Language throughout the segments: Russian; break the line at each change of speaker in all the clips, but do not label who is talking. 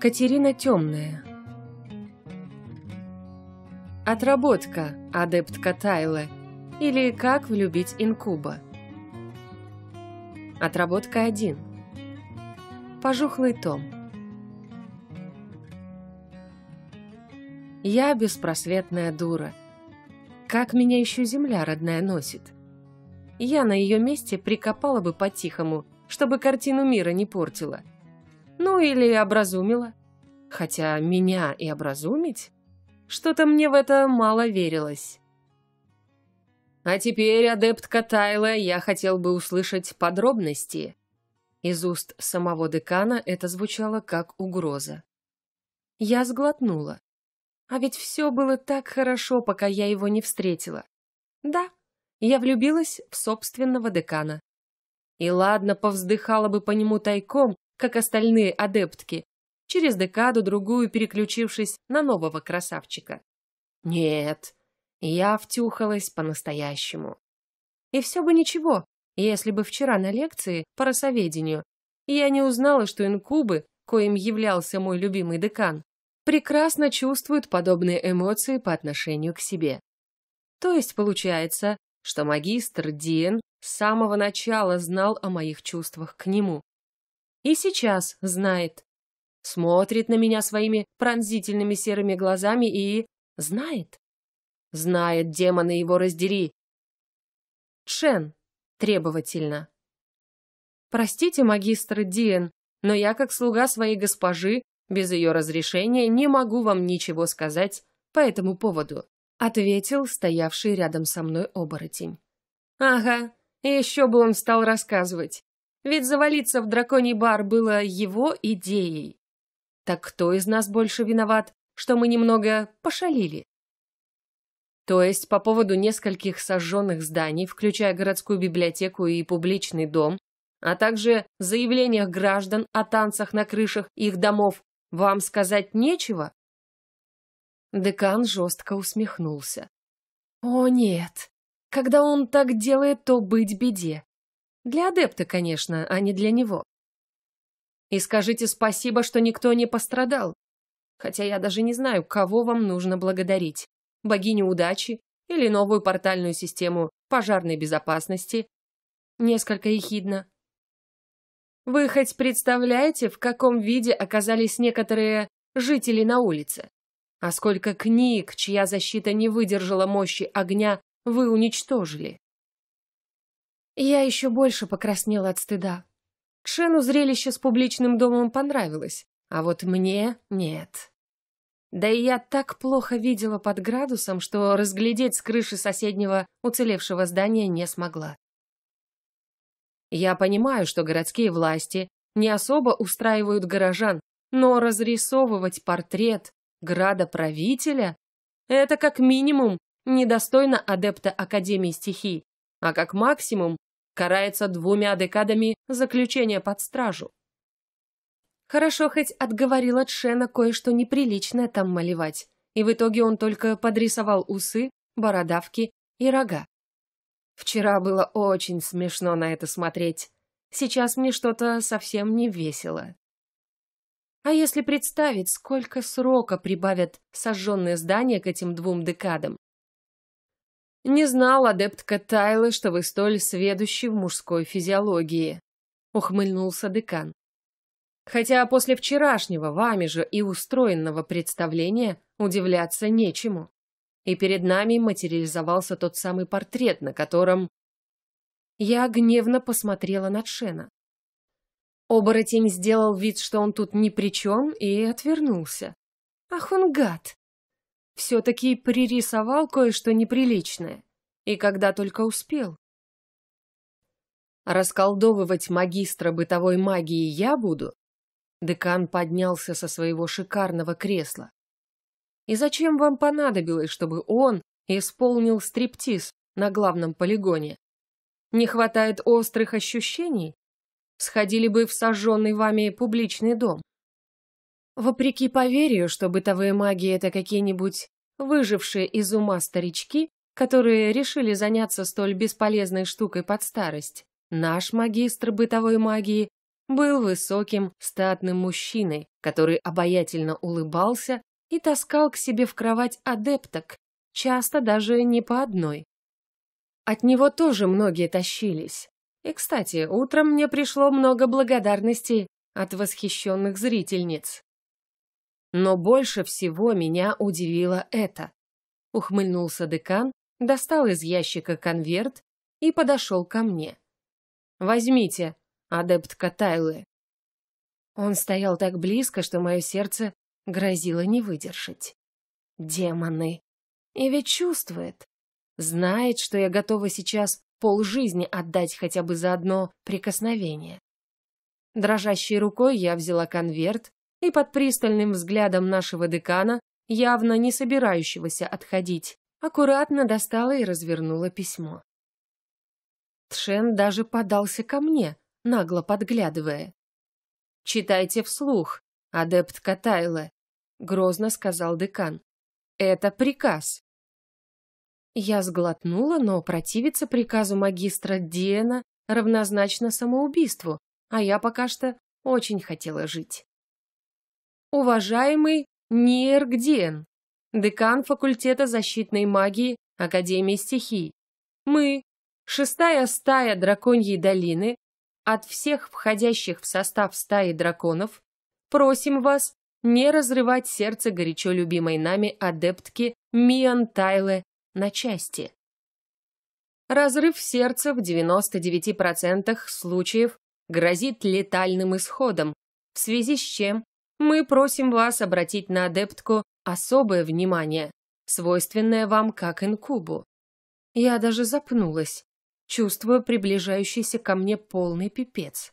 Катерина Темная. Отработка, адептка Тайла, или как влюбить инкуба. Отработка 1. Пожухлый том. Я беспросветная дура. Как меня еще земля родная носит? Я на ее месте прикопала бы по-тихому, чтобы картину мира не портила. Ну или образумила. Хотя меня и образумить? Что-то мне в это мало верилось. А теперь, адептка Тайла, я хотел бы услышать подробности. Из уст самого декана это звучало как угроза. Я сглотнула. А ведь все было так хорошо, пока я его не встретила. Да, я влюбилась в собственного декана. И ладно, повздыхала бы по нему тайком, как остальные адептки, через декаду-другую переключившись на нового красавчика. Нет, я втюхалась по-настоящему. И все бы ничего, если бы вчера на лекции по росоведению я не узнала, что инкубы, коим являлся мой любимый декан, прекрасно чувствуют подобные эмоции по отношению к себе. То есть получается, что магистр Диен с самого начала знал о моих чувствах к нему. И сейчас знает смотрит на меня своими пронзительными серыми глазами и... знает. Знает, демона его раздери. Чен, требовательно. «Простите, магистр Диен, но я, как слуга своей госпожи, без ее разрешения не могу вам ничего сказать по этому поводу», ответил стоявший рядом со мной оборотень. «Ага, еще бы он стал рассказывать. Ведь завалиться в драконий бар было его идеей. Так кто из нас больше виноват, что мы немного пошалили? То есть по поводу нескольких сожженных зданий, включая городскую библиотеку и публичный дом, а также заявлениях граждан о танцах на крышах их домов, вам сказать нечего? Декан жестко усмехнулся. О нет, когда он так делает, то быть беде. Для адепта, конечно, а не для него. И скажите спасибо, что никто не пострадал. Хотя я даже не знаю, кого вам нужно благодарить. Богиню удачи или новую портальную систему пожарной безопасности? Несколько ехидно. Вы хоть представляете, в каком виде оказались некоторые жители на улице? А сколько книг, чья защита не выдержала мощи огня, вы уничтожили? Я еще больше покраснела от стыда, Шену зрелище с публичным домом понравилось, а вот мне нет. Да и я так плохо видела под градусом, что разглядеть с крыши соседнего уцелевшего здания не смогла. Я понимаю, что городские власти не особо устраивают горожан, но разрисовывать портрет градоправителя – это как минимум недостойно адепта Академии стихий, а как максимум карается двумя декадами заключения под стражу. Хорошо хоть отговорила Тшена кое-что неприличное там малевать, и в итоге он только подрисовал усы, бородавки и рога. Вчера было очень смешно на это смотреть. Сейчас мне что-то совсем не весело. А если представить, сколько срока прибавят сожженные здания к этим двум декадам, не знал адептка Тайлы, что вы столь сведущи в мужской физиологии, ухмыльнулся декан. Хотя после вчерашнего вами же и устроенного представления удивляться нечему. И перед нами материализовался тот самый портрет, на котором я гневно посмотрела на Шена. Оборотень сделал вид, что он тут ни при чем, и отвернулся. Ах он гад! все-таки пририсовал кое-что неприличное. И когда только успел. Расколдовывать магистра бытовой магии я буду? Декан поднялся со своего шикарного кресла. И зачем вам понадобилось, чтобы он исполнил стриптиз на главном полигоне? Не хватает острых ощущений? Сходили бы в сожженный вами публичный дом. Вопреки поверью, что бытовые маги — это какие-нибудь выжившие из ума старички, которые решили заняться столь бесполезной штукой под старость, наш магистр бытовой магии был высоким, статным мужчиной, который обаятельно улыбался и таскал к себе в кровать адепток, часто даже не по одной. От него тоже многие тащились. И, кстати, утром мне пришло много благодарностей от восхищенных зрительниц. Но больше всего меня удивило это. Ухмыльнулся декан, достал из ящика конверт и подошел ко мне. «Возьмите, адепт Катайлы. Он стоял так близко, что мое сердце грозило не выдержать. Демоны. И ведь чувствует. Знает, что я готова сейчас полжизни отдать хотя бы за одно прикосновение. Дрожащей рукой я взяла конверт, и под пристальным взглядом нашего декана, явно не собирающегося отходить, аккуратно достала и развернула письмо. Тшен даже подался ко мне, нагло подглядывая. «Читайте вслух, адепт Катайле», — грозно сказал декан. «Это приказ». Я сглотнула, но противиться приказу магистра Диена равнозначно самоубийству, а я пока что очень хотела жить уважаемый Ниергден, декан факультета защитной магии Академии стихий. Мы, шестая стая драконьей долины, от всех входящих в состав стаи драконов, просим вас не разрывать сердце горячо любимой нами адептки Миан Тайле на части. Разрыв сердца в 99% случаев грозит летальным исходом, в связи с чем мы просим вас обратить на адептку особое внимание, свойственное вам как инкубу. Я даже запнулась, чувствуя приближающийся ко мне полный пипец.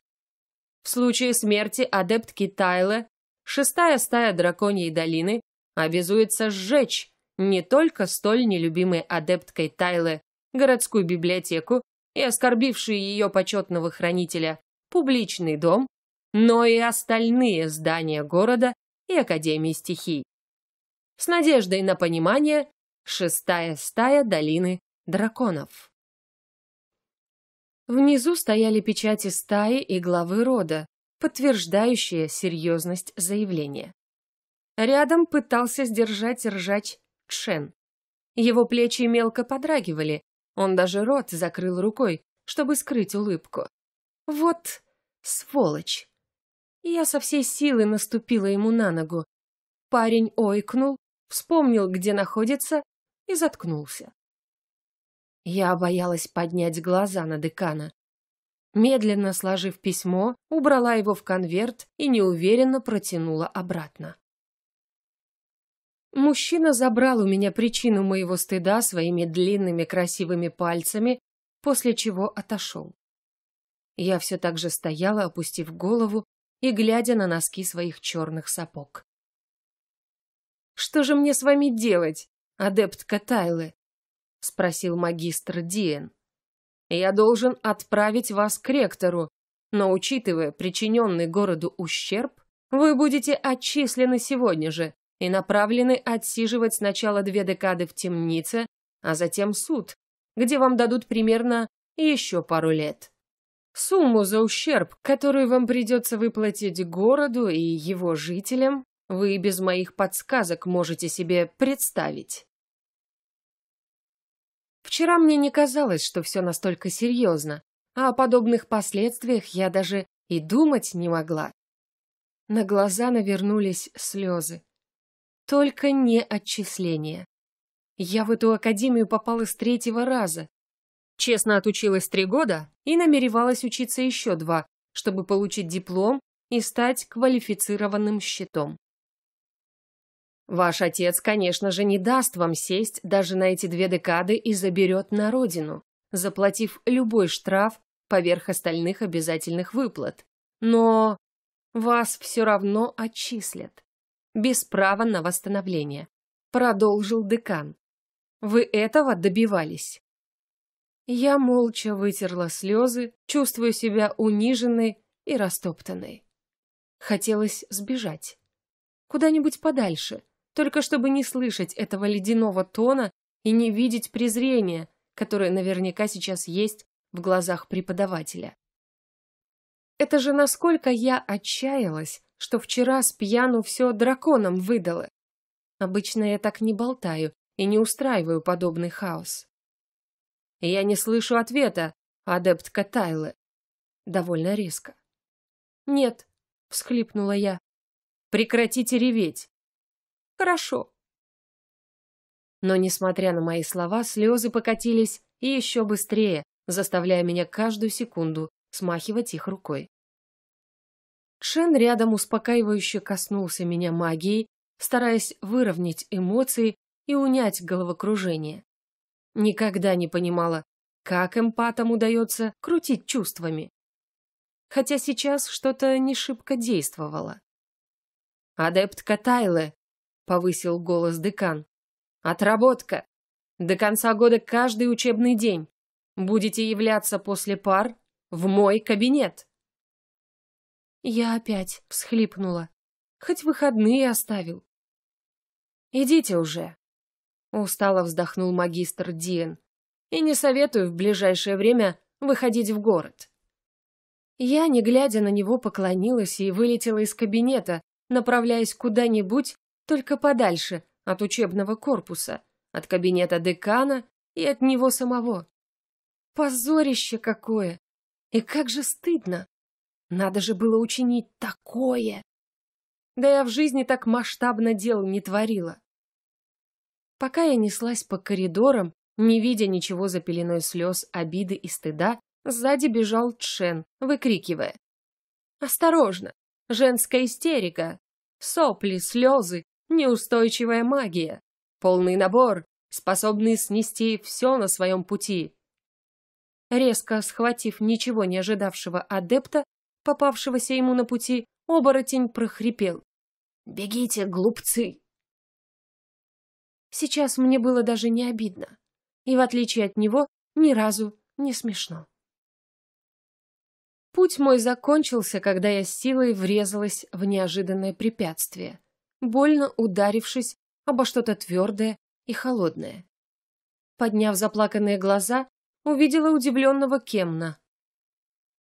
В случае смерти адептки Тайлы, шестая стая драконьей долины обязуется сжечь не только столь нелюбимой адепткой Тайлы городскую библиотеку и оскорбившие ее почетного хранителя публичный дом но и остальные здания города и Академии стихий. С надеждой на понимание шестая стая долины драконов. Внизу стояли печати стаи и главы рода, подтверждающие серьезность заявления. Рядом пытался сдержать ржач Чен. Его плечи мелко подрагивали, он даже рот закрыл рукой, чтобы скрыть улыбку. Вот сволочь! и я со всей силы наступила ему на ногу. Парень ойкнул, вспомнил, где находится, и заткнулся. Я боялась поднять глаза на декана. Медленно сложив письмо, убрала его в конверт и неуверенно протянула обратно. Мужчина забрал у меня причину моего стыда своими длинными красивыми пальцами, после чего отошел. Я все так же стояла, опустив голову, и глядя на носки своих черных сапог. «Что же мне с вами делать, адептка Тайлы?» — спросил магистр Диен. «Я должен отправить вас к ректору, но, учитывая причиненный городу ущерб, вы будете отчислены сегодня же и направлены отсиживать сначала две декады в темнице, а затем суд, где вам дадут примерно еще пару лет. Сумму за ущерб, которую вам придется выплатить городу и его жителям, вы без моих подсказок можете себе представить. Вчера мне не казалось, что все настолько серьезно, а о подобных последствиях я даже и думать не могла. На глаза навернулись слезы. Только не отчисления. Я в эту академию попала с третьего раза, Честно отучилась три года и намеревалась учиться еще два, чтобы получить диплом и стать квалифицированным щитом. Ваш отец, конечно же, не даст вам сесть даже на эти две декады и заберет на родину, заплатив любой штраф поверх остальных обязательных выплат. Но вас все равно отчислят. Без права на восстановление. Продолжил декан. Вы этого добивались. Я молча вытерла слезы, чувствуя себя униженной и растоптанной. Хотелось сбежать. Куда-нибудь подальше, только чтобы не слышать этого ледяного тона и не видеть презрения, которое наверняка сейчас есть в глазах преподавателя. Это же насколько я отчаялась, что вчера с пьяну все драконом выдала. Обычно я так не болтаю и не устраиваю подобный хаос. Я не слышу ответа, адептка Тайлы. Довольно резко. Нет, всхлипнула я. Прекратите реветь. Хорошо. Но, несмотря на мои слова, слезы покатились и еще быстрее, заставляя меня каждую секунду смахивать их рукой. Шен рядом успокаивающе коснулся меня магией, стараясь выровнять эмоции и унять головокружение. Никогда не понимала, как эмпатам удается крутить чувствами. Хотя сейчас что-то не шибко действовало. Адептка Катайле», — повысил голос декан, — «отработка. До конца года каждый учебный день. Будете являться после пар в мой кабинет». Я опять всхлипнула. Хоть выходные оставил. «Идите уже», Устало вздохнул магистр Диен. И не советую в ближайшее время выходить в город. Я, не глядя на него, поклонилась и вылетела из кабинета, направляясь куда-нибудь, только подальше от учебного корпуса, от кабинета декана и от него самого. Позорище какое! И как же стыдно! Надо же было учинить такое! Да я в жизни так масштабно дел не творила. Пока я неслась по коридорам, не видя ничего за пеленой слез, обиды и стыда, сзади бежал Чен, выкрикивая. «Осторожно! Женская истерика! Сопли, слезы, неустойчивая магия! Полный набор, способный снести все на своем пути!» Резко схватив ничего не ожидавшего адепта, попавшегося ему на пути, оборотень прохрипел. «Бегите, глупцы!» Сейчас мне было даже не обидно. И в отличие от него, ни разу не смешно. Путь мой закончился, когда я силой врезалась в неожиданное препятствие, больно ударившись обо что-то твердое и холодное. Подняв заплаканные глаза, увидела удивленного Кемна.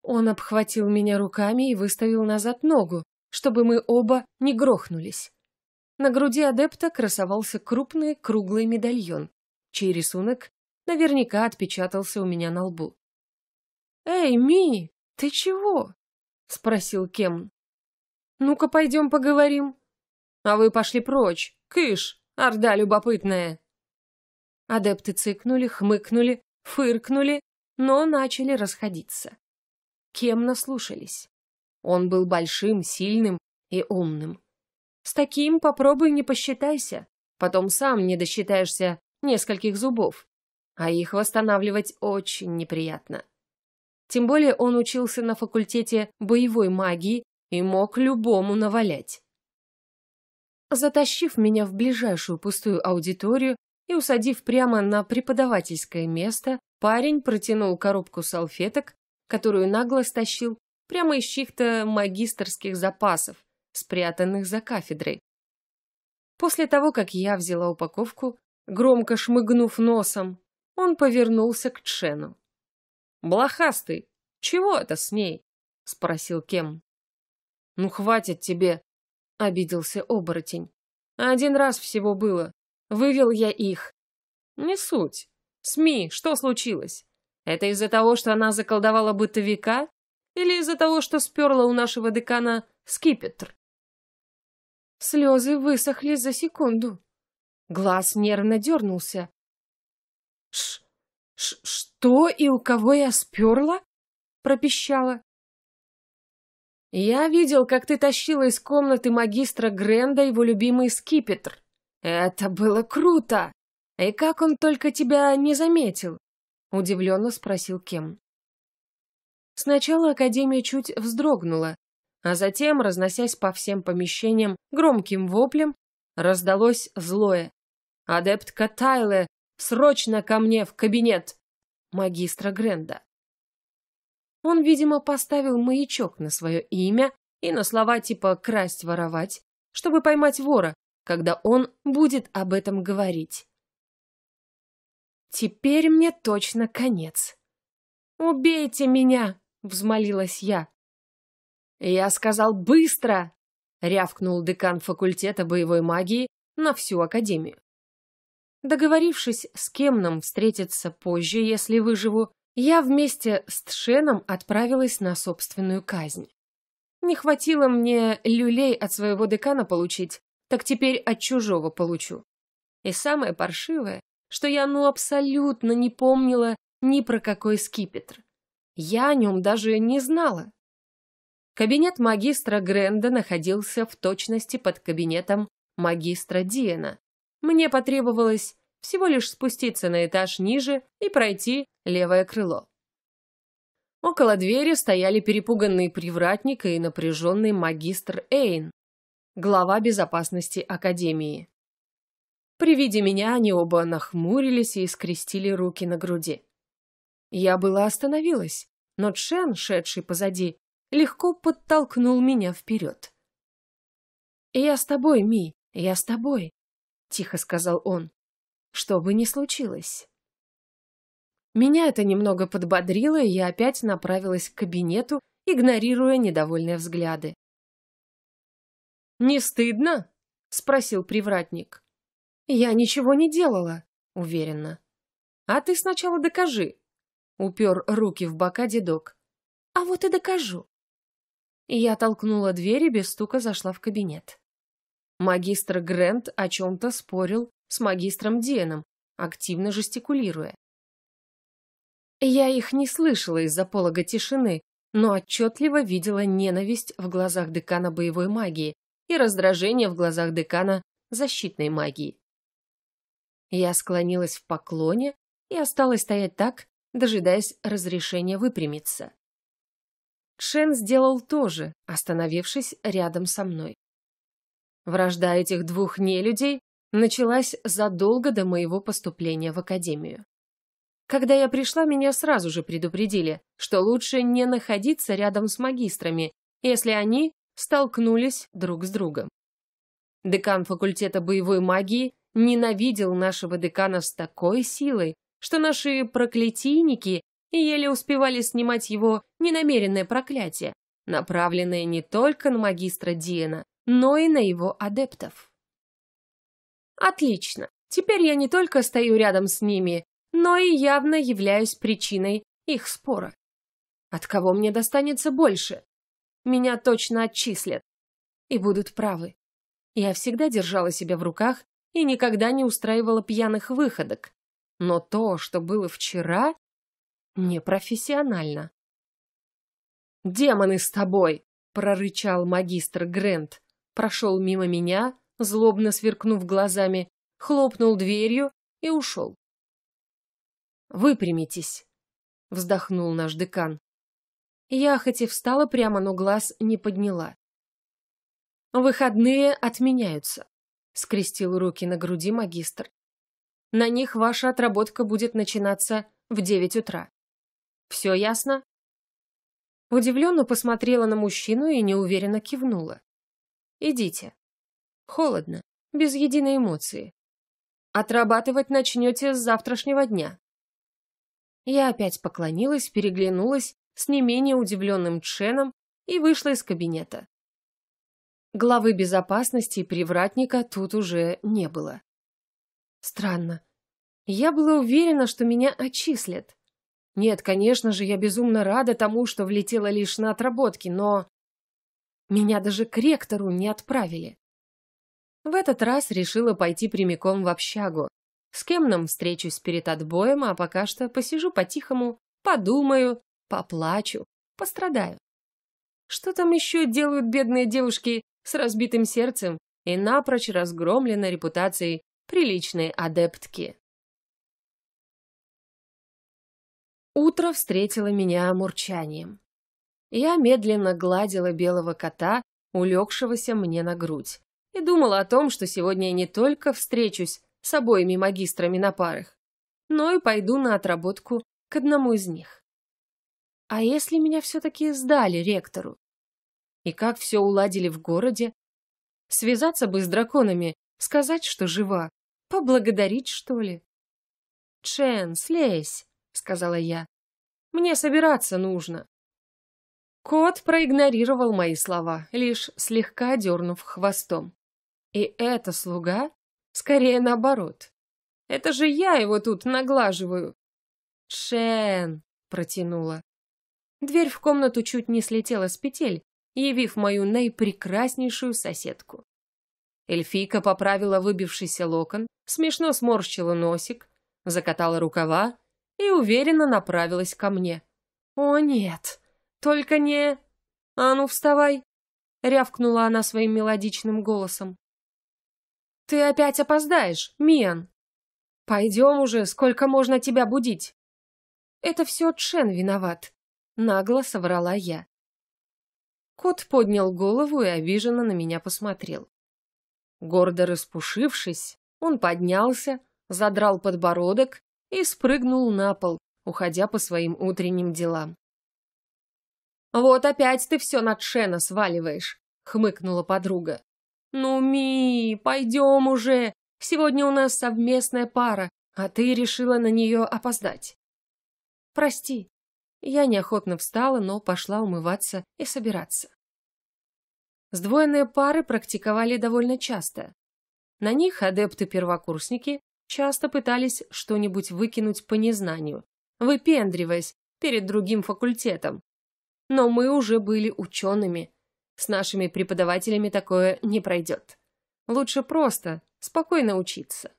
Он обхватил меня руками и выставил назад ногу, чтобы мы оба не грохнулись. На груди адепта красовался крупный круглый медальон, чей рисунок наверняка отпечатался у меня на лбу. «Эй, Ми, ты чего?» — спросил Кем. «Ну-ка, пойдем поговорим». «А вы пошли прочь! Кыш, орда любопытная!» Адепты цыкнули, хмыкнули, фыркнули, но начали расходиться. Кем наслушались. Он был большим, сильным и умным. С таким попробуй не посчитайся. Потом сам не досчитаешься нескольких зубов. А их восстанавливать очень неприятно. Тем более он учился на факультете боевой магии и мог любому навалять. Затащив меня в ближайшую пустую аудиторию и усадив прямо на преподавательское место, парень протянул коробку салфеток, которую нагло стащил прямо из чьих-то магистрских запасов, спрятанных за кафедрой. После того, как я взяла упаковку, громко шмыгнув носом, он повернулся к Чену. «Блохастый, чего это с ней?» — спросил Кем. «Ну, хватит тебе!» — обиделся оборотень. «Один раз всего было. Вывел я их». «Не суть. СМИ, что случилось? Это из-за того, что она заколдовала бытовика? Или из-за того, что сперла у нашего декана скипетр?» Слезы высохли за секунду. Глаз нервно дернулся. «Ш... ш... что и у кого я сперла?» — пропищала. «Я видел, как ты тащила из комнаты магистра Гренда его любимый скипетр. Это было круто! И как он только тебя не заметил?» — удивленно спросил Кем. Сначала Академия чуть вздрогнула, а затем, разносясь по всем помещениям громким воплем, раздалось злое. «Адептка Тайле, срочно ко мне в кабинет!» Магистра Гренда. Он, видимо, поставил маячок на свое имя и на слова типа «красть-воровать», чтобы поймать вора, когда он будет об этом говорить. «Теперь мне точно конец. Убейте меня!» — взмолилась я. «Я сказал быстро!» — рявкнул декан факультета боевой магии на всю академию. Договорившись, с Кемном встретиться позже, если выживу, я вместе с Тшеном отправилась на собственную казнь. Не хватило мне люлей от своего декана получить, так теперь от чужого получу. И самое паршивое, что я ну абсолютно не помнила ни про какой скипетр. Я о нем даже не знала. Кабинет магистра Гренда находился в точности под кабинетом магистра Диена. Мне потребовалось всего лишь спуститься на этаж ниже и пройти левое крыло. Около двери стояли перепуганный привратник и напряженный магистр Эйн, глава безопасности Академии. При виде меня они оба нахмурились и скрестили руки на груди. Я была остановилась, но Чен, шедший позади, легко подтолкнул меня вперед. «Я с тобой, Ми, я с тобой», — тихо сказал он, — «что бы ни случилось». Меня это немного подбодрило, и я опять направилась к кабинету, игнорируя недовольные взгляды. «Не стыдно?» — спросил привратник. «Я ничего не делала», — уверенно. «А ты сначала докажи», — упер руки в бока дедок. «А вот и докажу». Я толкнула дверь и без стука зашла в кабинет. Магистр Грент о чем-то спорил с магистром Деном, активно жестикулируя. Я их не слышала из-за полога тишины, но отчетливо видела ненависть в глазах декана боевой магии и раздражение в глазах декана защитной магии. Я склонилась в поклоне и осталась стоять так, дожидаясь разрешения выпрямиться. Шен сделал то же, остановившись рядом со мной. Вражда этих двух нелюдей началась задолго до моего поступления в академию. Когда я пришла, меня сразу же предупредили, что лучше не находиться рядом с магистрами, если они столкнулись друг с другом. Декан факультета боевой магии ненавидел нашего декана с такой силой, что наши проклятийники и еле успевали снимать его ненамеренное проклятие, направленное не только на магистра Диена, но и на его адептов. Отлично. Теперь я не только стою рядом с ними, но и явно являюсь причиной их спора. От кого мне достанется больше? Меня точно отчислят. И будут правы. Я всегда держала себя в руках и никогда не устраивала пьяных выходок. Но то, что было вчера, Непрофессионально. «Демоны с тобой!» — прорычал магистр Грент. Прошел мимо меня, злобно сверкнув глазами, хлопнул дверью и ушел. «Выпрямитесь!» — вздохнул наш декан. Я хоть и встала прямо, но глаз не подняла. «Выходные отменяются», — скрестил руки на груди магистр. «На них ваша отработка будет начинаться в девять утра. Все ясно?» Удивленно посмотрела на мужчину и неуверенно кивнула. «Идите. Холодно, без единой эмоции. Отрабатывать начнете с завтрашнего дня». Я опять поклонилась, переглянулась с не менее удивленным Ченом и вышла из кабинета. Главы безопасности и привратника тут уже не было. Странно. Я была уверена, что меня отчислят. Нет, конечно же, я безумно рада тому, что влетела лишь на отработки, но... Меня даже к ректору не отправили. В этот раз решила пойти прямиком в общагу. С кем нам встречусь перед отбоем, а пока что посижу по-тихому, подумаю, поплачу, пострадаю. Что там еще делают бедные девушки с разбитым сердцем и напрочь разгромленной репутацией приличной адептки? Утро встретило меня мурчанием. Я медленно гладила белого кота, улегшегося мне на грудь, и думала о том, что сегодня я не только встречусь с обоими магистрами на парах, но и пойду на отработку к одному из них. А если меня все-таки сдали ректору? И как все уладили в городе? Связаться бы с драконами, сказать, что жива, поблагодарить, что ли? Чен, слезь, сказала я. Мне собираться нужно. Кот проигнорировал мои слова, лишь слегка дернув хвостом. И это слуга? Скорее наоборот. Это же я его тут наглаживаю. Шен, протянула. Дверь в комнату чуть не слетела с петель, явив мою наипрекраснейшую соседку. Эльфийка поправила выбившийся локон, смешно сморщила носик, закатала рукава и уверенно направилась ко мне. «О, нет! Только не...» «А ну, вставай!» — рявкнула она своим мелодичным голосом. «Ты опять опоздаешь, Миан!» «Пойдем уже, сколько можно тебя будить?» «Это все Чен виноват», — нагло соврала я. Кот поднял голову и обиженно на меня посмотрел. Гордо распушившись, он поднялся, задрал подбородок и спрыгнул на пол, уходя по своим утренним делам. «Вот опять ты все на Шена сваливаешь», — хмыкнула подруга. «Ну, Ми, пойдем уже. Сегодня у нас совместная пара, а ты решила на нее опоздать». «Прости». Я неохотно встала, но пошла умываться и собираться. Сдвоенные пары практиковали довольно часто. На них адепты-первокурсники часто пытались что-нибудь выкинуть по незнанию, выпендриваясь перед другим факультетом. Но мы уже были учеными. С нашими преподавателями такое не пройдет. Лучше просто, спокойно учиться.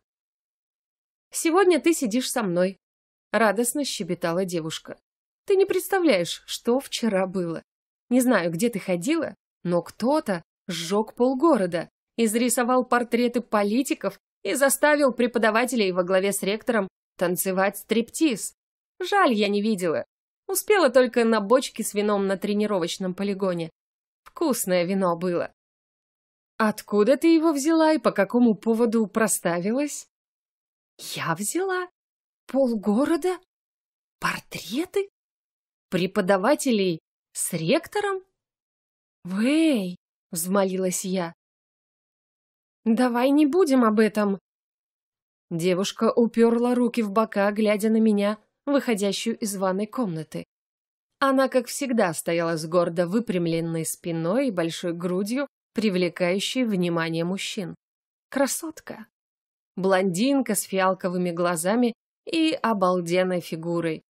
«Сегодня ты сидишь со мной», — радостно щебетала девушка. «Ты не представляешь, что вчера было. Не знаю, где ты ходила, но кто-то сжег полгорода, изрисовал портреты политиков и заставил преподавателей во главе с ректором танцевать стриптиз. Жаль, я не видела. Успела только на бочке с вином на тренировочном полигоне. Вкусное вино было. Откуда ты его взяла и по какому поводу проставилась? Я взяла. Полгорода? Портреты? Преподавателей с ректором? Вэй, взмолилась я. «Давай не будем об этом!» Девушка уперла руки в бока, глядя на меня, выходящую из ванной комнаты. Она, как всегда, стояла с гордо выпрямленной спиной и большой грудью, привлекающей внимание мужчин. Красотка. Блондинка с фиалковыми глазами и обалденной фигурой.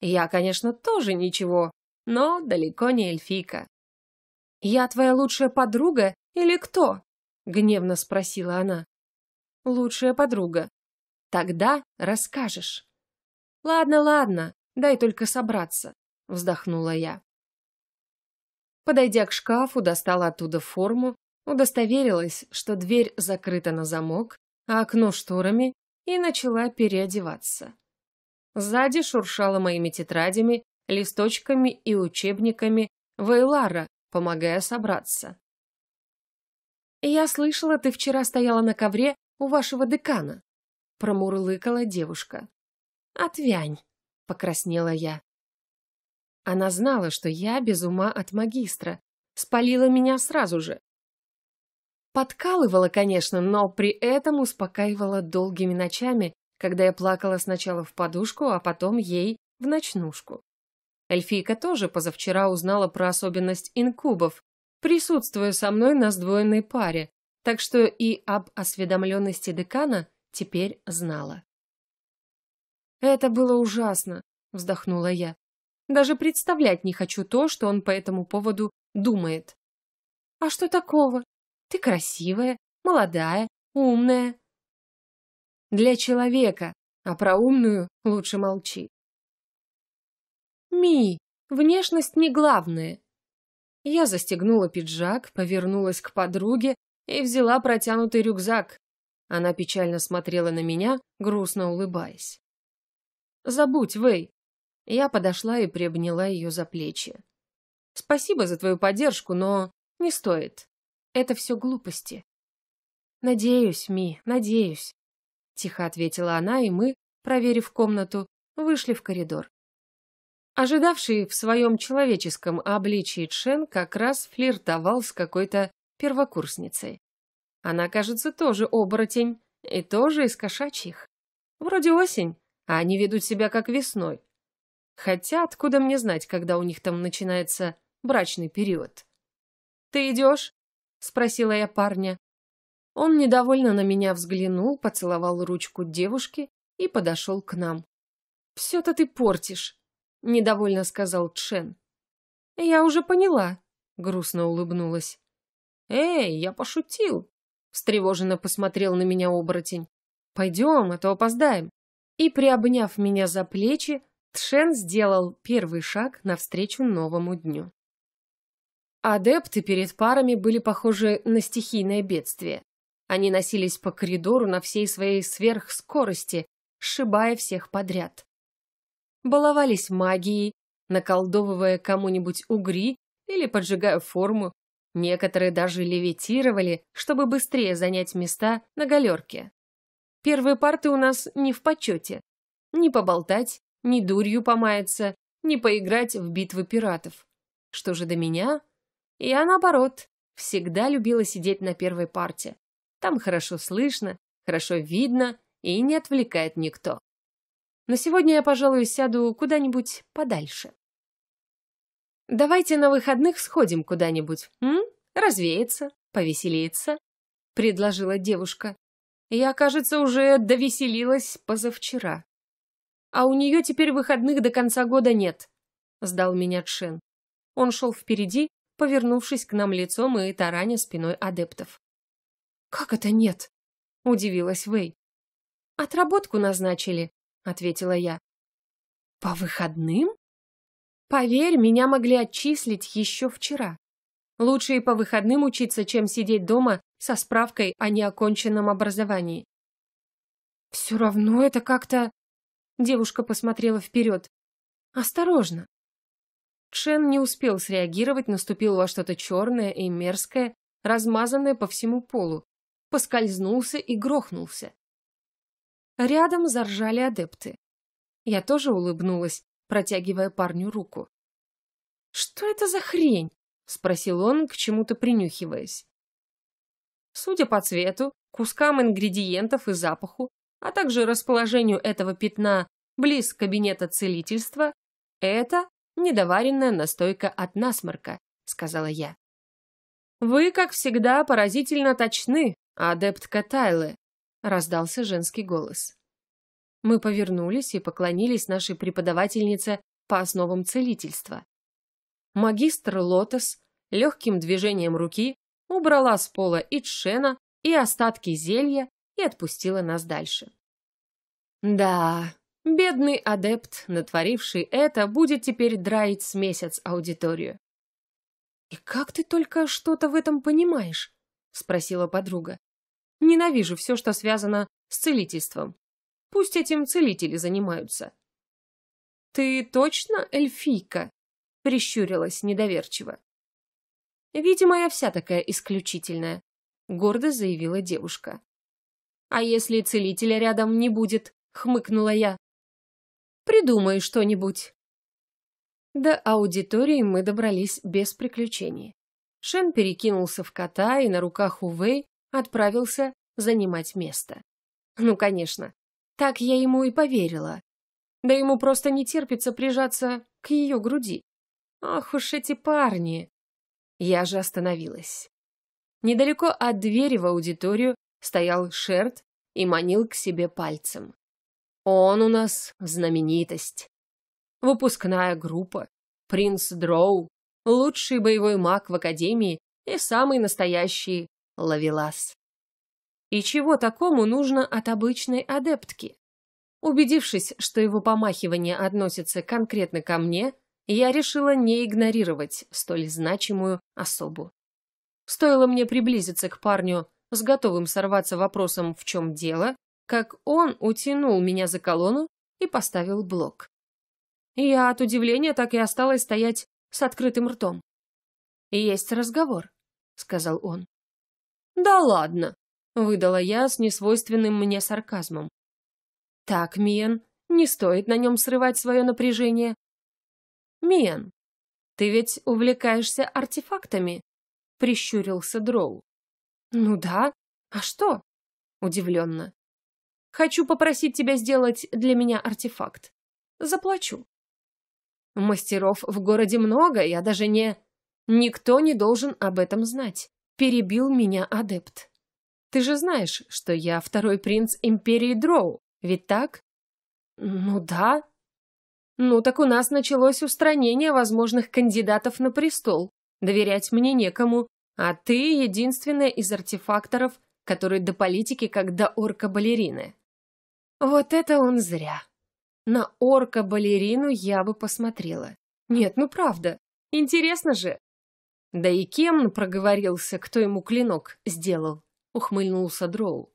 Я, конечно, тоже ничего, но далеко не эльфийка. «Я твоя лучшая подруга или кто?» — гневно спросила она. «Лучшая подруга. Тогда расскажешь». «Ладно, ладно, дай только собраться», — вздохнула я. Подойдя к шкафу, достала оттуда форму, удостоверилась, что дверь закрыта на замок, а окно шторами, и начала переодеваться. Сзади шуршала моими тетрадями, листочками и учебниками Вейлара, помогая собраться. «Я слышала, ты вчера стояла на ковре у вашего декана», — промурлыкала девушка. «Отвянь», — покраснела я. Она знала, что я без ума от магистра, спалила меня сразу же. Подкалывала, конечно, но при этом успокаивала долгими ночами, когда я плакала сначала в подушку, а потом ей в ночнушку. Эльфийка тоже позавчера узнала про особенность инкубов, присутствуя со мной на сдвоенной паре, так что и об осведомленности декана теперь знала. «Это было ужасно», — вздохнула я. «Даже представлять не хочу то, что он по этому поводу думает». «А что такого? Ты красивая, молодая, умная». «Для человека, а про умную лучше молчи». «Ми, внешность не главное», я застегнула пиджак, повернулась к подруге и взяла протянутый рюкзак. Она печально смотрела на меня, грустно улыбаясь. «Забудь, Вэй!» Я подошла и приобняла ее за плечи. «Спасибо за твою поддержку, но не стоит. Это все глупости». «Надеюсь, Ми, надеюсь», — тихо ответила она, и мы, проверив комнату, вышли в коридор. Ожидавший в своем человеческом обличии Чен как раз флиртовал с какой-то первокурсницей. Она, кажется, тоже оборотень и тоже из кошачьих. Вроде осень, а они ведут себя как весной. Хотя откуда мне знать, когда у них там начинается брачный период? «Ты идешь?» — спросила я парня. Он недовольно на меня взглянул, поцеловал ручку девушки и подошел к нам. «Все-то ты портишь», недовольно сказал Чен. Я уже поняла, грустно улыбнулась. Эй, я пошутил, встревоженно посмотрел на меня оборотень. Пойдем, а то опоздаем. И приобняв меня за плечи, Тшен сделал первый шаг навстречу новому дню. Адепты перед парами были похожи на стихийное бедствие. Они носились по коридору на всей своей сверхскорости, сшибая всех подряд баловались магией, наколдовывая кому-нибудь угри или поджигая форму. Некоторые даже левитировали, чтобы быстрее занять места на галерке. Первые парты у нас не в почете. Ни поболтать, ни дурью помаяться, ни поиграть в битвы пиратов. Что же до меня? Я, наоборот, всегда любила сидеть на первой парте. Там хорошо слышно, хорошо видно и не отвлекает никто. Но сегодня я, пожалуй, сяду куда-нибудь подальше. Давайте на выходных сходим куда-нибудь, м? Развеяться, повеселиться, предложила девушка. Я, кажется, уже довеселилась позавчера. А у нее теперь выходных до конца года нет, сдал меня Чен. Он шел впереди, повернувшись к нам лицом и тараня спиной адептов. «Как это нет?» – удивилась Вэй. «Отработку назначили. — ответила я. «По выходным?» «Поверь, меня могли отчислить еще вчера. Лучше и по выходным учиться, чем сидеть дома со справкой о неоконченном образовании». «Все равно это как-то...» Девушка посмотрела вперед. «Осторожно». Чен не успел среагировать, наступил во что-то черное и мерзкое, размазанное по всему полу. Поскользнулся и грохнулся. Рядом заржали адепты. Я тоже улыбнулась, протягивая парню руку. «Что это за хрень?» — спросил он, к чему-то принюхиваясь. Судя по цвету, кускам ингредиентов и запаху, а также расположению этого пятна близ кабинета целительства, это недоваренная настойка от насморка, сказала я. Вы, как всегда, поразительно точны, адептка Тайлы, раздался женский голос. Мы повернулись и поклонились нашей преподавательнице по основам целительства. Магистр Лотос легким движением руки убрала с пола и тшена, и остатки зелья и отпустила нас дальше. Да, бедный адепт, натворивший это, будет теперь драить с месяц аудиторию. «И как ты только что-то в этом понимаешь?» — спросила подруга. Ненавижу все, что связано с целительством. Пусть этим целители занимаются. «Ты точно эльфийка?» — прищурилась недоверчиво. «Видимо, я вся такая исключительная», — гордо заявила девушка. «А если целителя рядом не будет?» — хмыкнула я. «Придумай что-нибудь». До аудитории мы добрались без приключений. Шен перекинулся в кота, и на руках у Вэй отправился занимать место. Ну, конечно, так я ему и поверила. Да ему просто не терпится прижаться к ее груди. Ах уж эти парни! Я же остановилась. Недалеко от двери в аудиторию стоял Шерт и манил к себе пальцем. Он у нас знаменитость. Выпускная группа, принц Дроу, лучший боевой маг в Академии и самый настоящий Лавелас. И чего такому нужно от обычной адептки? Убедившись, что его помахивание относится конкретно ко мне, я решила не игнорировать столь значимую особу. Стоило мне приблизиться к парню с готовым сорваться вопросом «в чем дело?», как он утянул меня за колонну и поставил блок. Я от удивления так и осталась стоять с открытым ртом. «Есть разговор», — сказал он. «Да ладно!» — выдала я с несвойственным мне сарказмом. «Так, Миен, не стоит на нем срывать свое напряжение». «Миен, ты ведь увлекаешься артефактами?» — прищурился Дроу. «Ну да. А что?» — удивленно. «Хочу попросить тебя сделать для меня артефакт. Заплачу». «Мастеров в городе много, я даже не...» «Никто не должен об этом знать». Перебил меня адепт. Ты же знаешь, что я второй принц Империи Дроу, ведь так? Ну да. Ну так у нас началось устранение возможных кандидатов на престол. Доверять мне некому, а ты единственная из артефакторов, который до политики как до орка-балерины. Вот это он зря. На орка-балерину я бы посмотрела. Нет, ну правда. Интересно же, «Да и кем проговорился, кто ему клинок сделал?» — ухмыльнулся Дроу.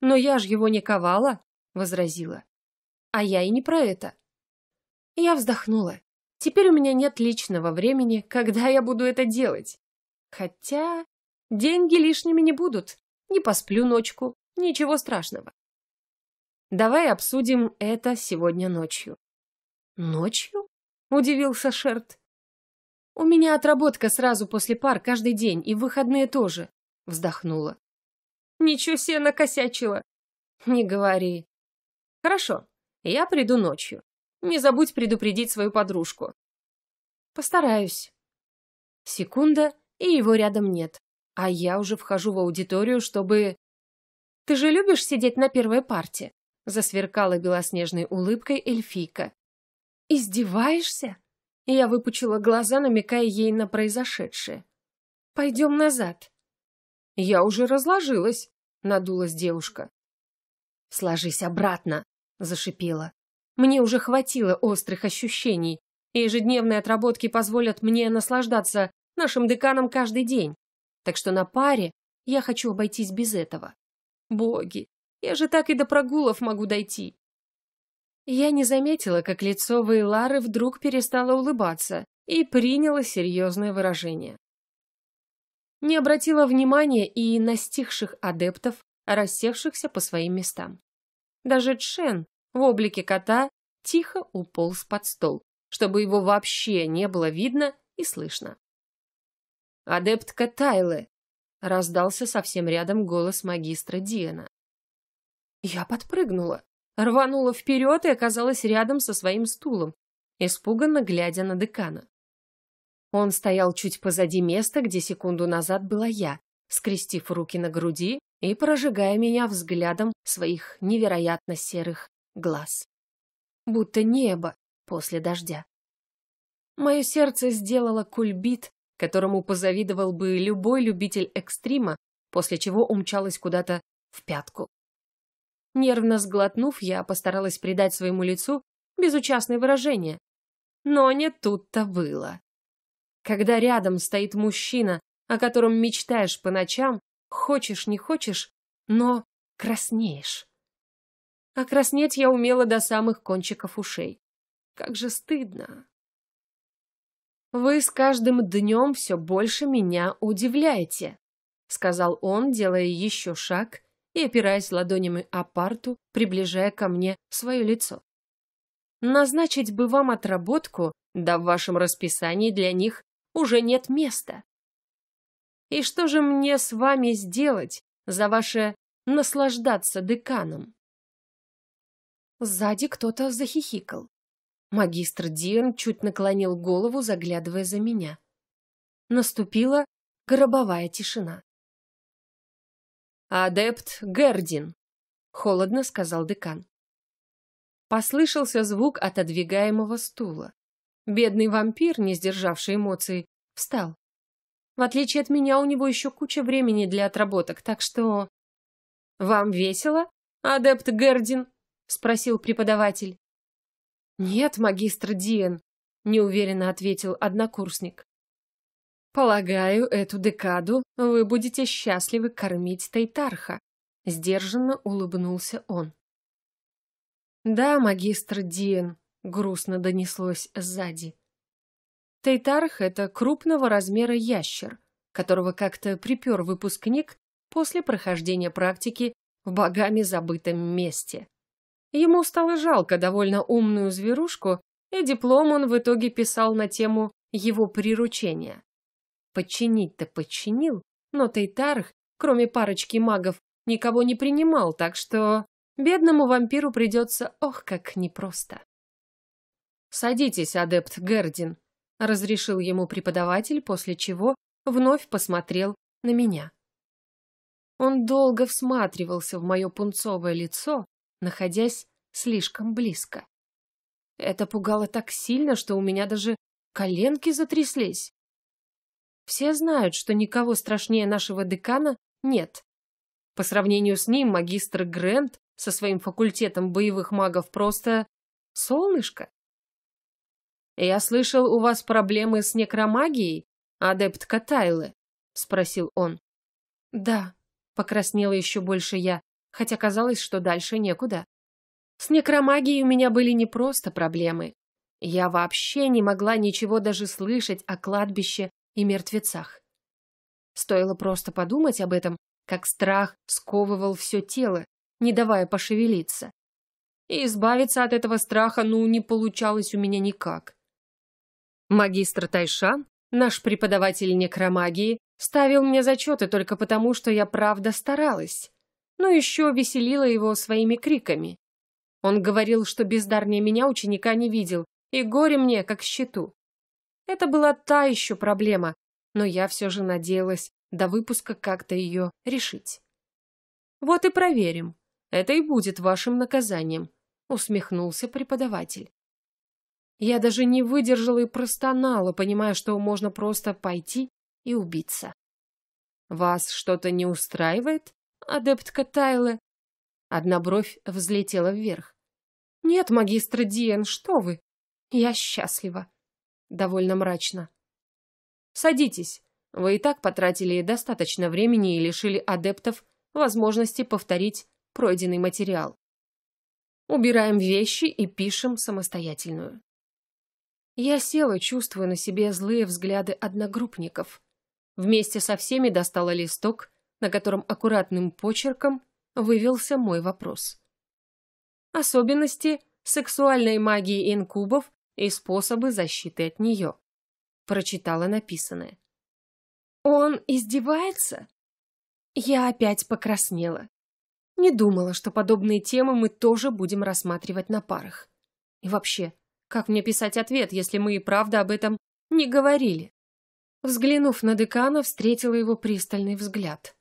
«Но я ж его не ковала», — возразила. «А я и не про это». Я вздохнула. Теперь у меня нет личного времени, когда я буду это делать. Хотя деньги лишними не будут. Не посплю ночку, ничего страшного. Давай обсудим это сегодня ночью. Ночью? Удивился Шерт. «У меня отработка сразу после пар каждый день, и в выходные тоже», — вздохнула. «Ничего себе накосячила!» «Не говори». «Хорошо, я приду ночью. Не забудь предупредить свою подружку». «Постараюсь». Секунда, и его рядом нет. А я уже вхожу в аудиторию, чтобы... «Ты же любишь сидеть на первой парте?» Засверкала белоснежной улыбкой эльфийка. «Издеваешься?» И Я выпучила глаза, намекая ей на произошедшее. «Пойдем назад». «Я уже разложилась», — надулась девушка. «Сложись обратно», — зашипела. «Мне уже хватило острых ощущений, и ежедневные отработки позволят мне наслаждаться нашим деканом каждый день. Так что на паре я хочу обойтись без этого. Боги, я же так и до прогулов могу дойти. Я не заметила, как лицо Вейлары вдруг перестало улыбаться и приняло серьезное выражение. Не обратила внимания и на стихших адептов, рассевшихся по своим местам. Даже Чен в облике кота тихо уполз под стол, чтобы его вообще не было видно и слышно. «Адептка Тайлы!» — раздался совсем рядом голос магистра Диана. Я подпрыгнула рванула вперед и оказалась рядом со своим стулом, испуганно глядя на декана. Он стоял чуть позади места, где секунду назад была я, скрестив руки на груди и прожигая меня взглядом своих невероятно серых глаз. Будто небо после дождя. Мое сердце сделало кульбит, которому позавидовал бы любой любитель экстрима, после чего умчалось куда-то в пятку. Нервно сглотнув, я постаралась придать своему лицу безучастное выражение. Но не тут-то было. Когда рядом стоит мужчина, о котором мечтаешь по ночам, хочешь не хочешь, но краснеешь. А краснеть я умела до самых кончиков ушей. Как же стыдно. «Вы с каждым днем все больше меня удивляете», — сказал он, делая еще шаг и, опираясь ладонями о парту, приближая ко мне свое лицо. «Назначить бы вам отработку, да в вашем расписании для них уже нет места. И что же мне с вами сделать за ваше наслаждаться деканом?» Сзади кто-то захихикал. Магистр Диэн чуть наклонил голову, заглядывая за меня. Наступила гробовая тишина. «Адепт Гердин», — холодно сказал декан. Послышался звук отодвигаемого стула. Бедный вампир, не сдержавший эмоций, встал. В отличие от меня, у него еще куча времени для отработок, так что... «Вам весело, адепт Гердин?» — спросил преподаватель. «Нет, магистр Диен», — неуверенно ответил однокурсник. Полагаю, эту декаду вы будете счастливы кормить Тайтарха, сдержанно улыбнулся он. Да, магистр Диен, грустно донеслось сзади. Тайтарх это крупного размера ящер, которого как-то припер выпускник после прохождения практики в богами забытом месте. Ему стало жалко довольно умную зверушку, и диплом он в итоге писал на тему его приручения. Подчинить-то подчинил, но Тейтарх, кроме парочки магов, никого не принимал, так что бедному вампиру придется ох как непросто. «Садитесь, адепт Гердин», — разрешил ему преподаватель, после чего вновь посмотрел на меня. Он долго всматривался в мое пунцовое лицо, находясь слишком близко. Это пугало так сильно, что у меня даже коленки затряслись. Все знают, что никого страшнее нашего декана нет. По сравнению с ним магистр Грент со своим факультетом боевых магов просто солнышко. «Я слышал, у вас проблемы с некромагией, адептка Тайлы? – спросил он. «Да», — покраснела еще больше я, хотя казалось, что дальше некуда. «С некромагией у меня были не просто проблемы. Я вообще не могла ничего даже слышать о кладбище и мертвецах. Стоило просто подумать об этом, как страх сковывал все тело, не давая пошевелиться. И избавиться от этого страха, ну, не получалось у меня никак. Магистр Тайшан, наш преподаватель некромагии, ставил мне зачеты только потому, что я правда старалась, но еще веселила его своими криками. Он говорил, что бездарнее меня ученика не видел, и горе мне, как щиту. Это была та еще проблема, но я все же надеялась до выпуска как-то ее решить. «Вот и проверим. Это и будет вашим наказанием», — усмехнулся преподаватель. Я даже не выдержала и простонала, понимая, что можно просто пойти и убиться. «Вас что-то не устраивает, адептка Тайла? Одна бровь взлетела вверх. «Нет, магистр Диен, что вы? Я счастлива довольно мрачно. «Садитесь. Вы и так потратили достаточно времени и лишили адептов возможности повторить пройденный материал. Убираем вещи и пишем самостоятельную». Я села, чувствуя на себе злые взгляды одногруппников. Вместе со всеми достала листок, на котором аккуратным почерком вывелся мой вопрос. Особенности сексуальной магии инкубов и способы защиты от нее. Прочитала написанное. «Он издевается?» Я опять покраснела. Не думала, что подобные темы мы тоже будем рассматривать на парах. И вообще, как мне писать ответ, если мы и правда об этом не говорили? Взглянув на декана, встретила его пристальный взгляд.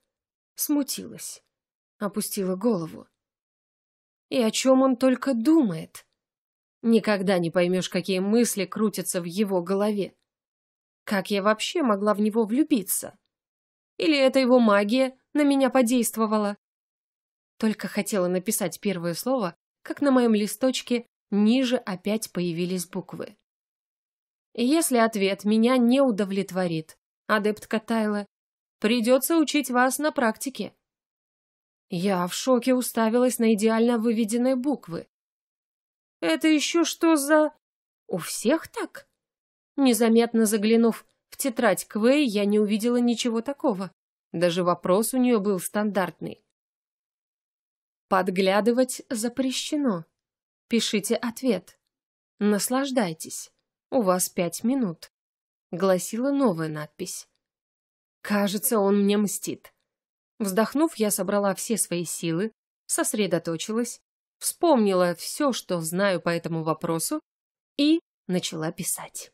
Смутилась. Опустила голову. И о чем он только думает? Никогда не поймешь, какие мысли крутятся в его голове. Как я вообще могла в него влюбиться? Или это его магия на меня подействовала? Только хотела написать первое слово, как на моем листочке ниже опять появились буквы. Если ответ меня не удовлетворит, адептка Тайла, придется учить вас на практике. Я в шоке уставилась на идеально выведенные буквы. Это еще что за... У всех так? Незаметно заглянув в тетрадь Квей, я не увидела ничего такого. Даже вопрос у нее был стандартный. Подглядывать запрещено. Пишите ответ. Наслаждайтесь. У вас пять минут. Гласила новая надпись. Кажется, он мне мстит. Вздохнув, я собрала все свои силы, сосредоточилась вспомнила все, что знаю по этому вопросу, и начала писать.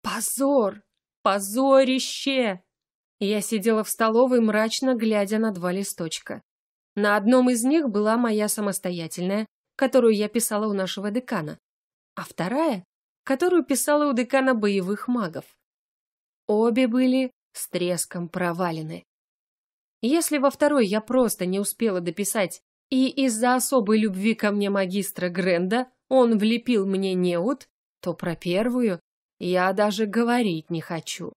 «Позор! Позорище!» Я сидела в столовой, мрачно глядя на два листочка. На одном из них была моя самостоятельная, которую я писала у нашего декана, а вторая, которую писала у декана боевых магов. Обе были с треском провалены. Если во второй я просто не успела дописать и из-за особой любви ко мне магистра Гренда он влепил мне неуд, то про первую я даже говорить не хочу.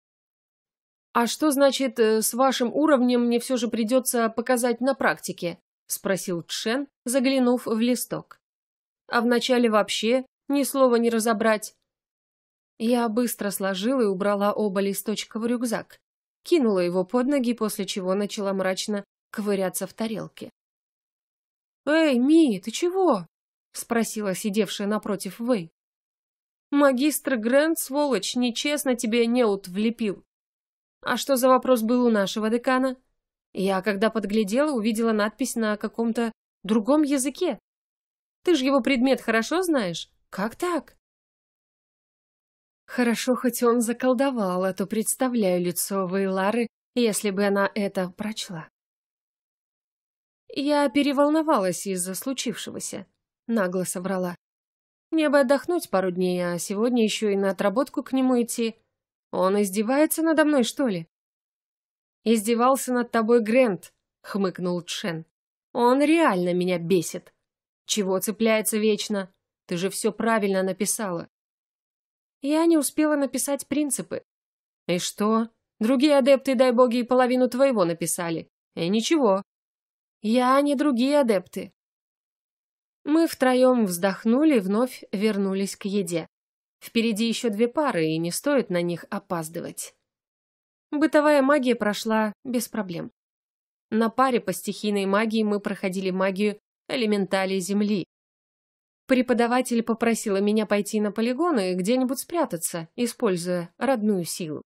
«А что значит, э, с вашим уровнем мне все же придется показать на практике?» – спросил Тшен, заглянув в листок. «А вначале вообще ни слова не разобрать». Я быстро сложила и убрала оба листочка в рюкзак, кинула его под ноги, после чего начала мрачно ковыряться в тарелке. «Эй, Ми, ты чего?» — спросила сидевшая напротив Вэй. «Магистр Грэнд, сволочь, нечестно тебе неут влепил». «А что за вопрос был у нашего декана?» Я, когда подглядела, увидела надпись на каком-то другом языке. «Ты же его предмет хорошо знаешь? Как так?» Хорошо, хоть он заколдовал, а то представляю лицо Вейлары, если бы она это прочла. «Я переволновалась из-за случившегося», — нагло соврала. «Мне бы отдохнуть пару дней, а сегодня еще и на отработку к нему идти. Он издевается надо мной, что ли?» «Издевался над тобой Грэнд», — хмыкнул Чен. «Он реально меня бесит. Чего цепляется вечно? Ты же все правильно написала». Я не успела написать принципы. «И что? Другие адепты, дай боги, и половину твоего написали. И ничего, я не другие адепты. Мы втроем вздохнули и вновь вернулись к еде. Впереди еще две пары, и не стоит на них опаздывать. Бытовая магия прошла без проблем. На паре по стихийной магии мы проходили магию элементалей Земли. Преподаватель попросила меня пойти на полигон и где-нибудь спрятаться, используя родную силу.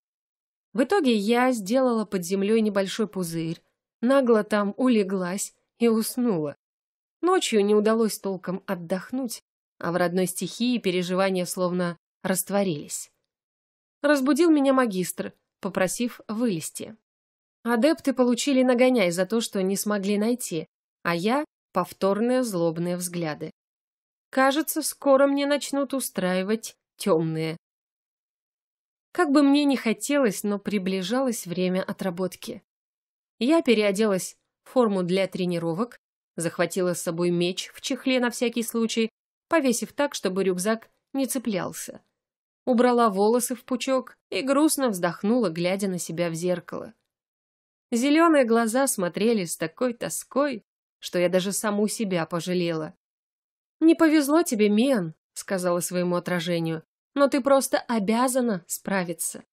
В итоге я сделала под землей небольшой пузырь, нагло там улеглась и уснула. Ночью не удалось толком отдохнуть, а в родной стихии переживания словно растворились. Разбудил меня магистр, попросив вылезти. Адепты получили нагоняй за то, что не смогли найти, а я — повторные злобные взгляды. Кажется, скоро мне начнут устраивать темные. Как бы мне ни хотелось, но приближалось время отработки. Я переоделась в форму для тренировок, захватила с собой меч в чехле на всякий случай, повесив так, чтобы рюкзак не цеплялся. Убрала волосы в пучок и грустно вздохнула, глядя на себя в зеркало. Зеленые глаза смотрели с такой тоской, что я даже саму себя пожалела. «Не повезло тебе, Мен», — сказала своему отражению, «но ты просто обязана справиться».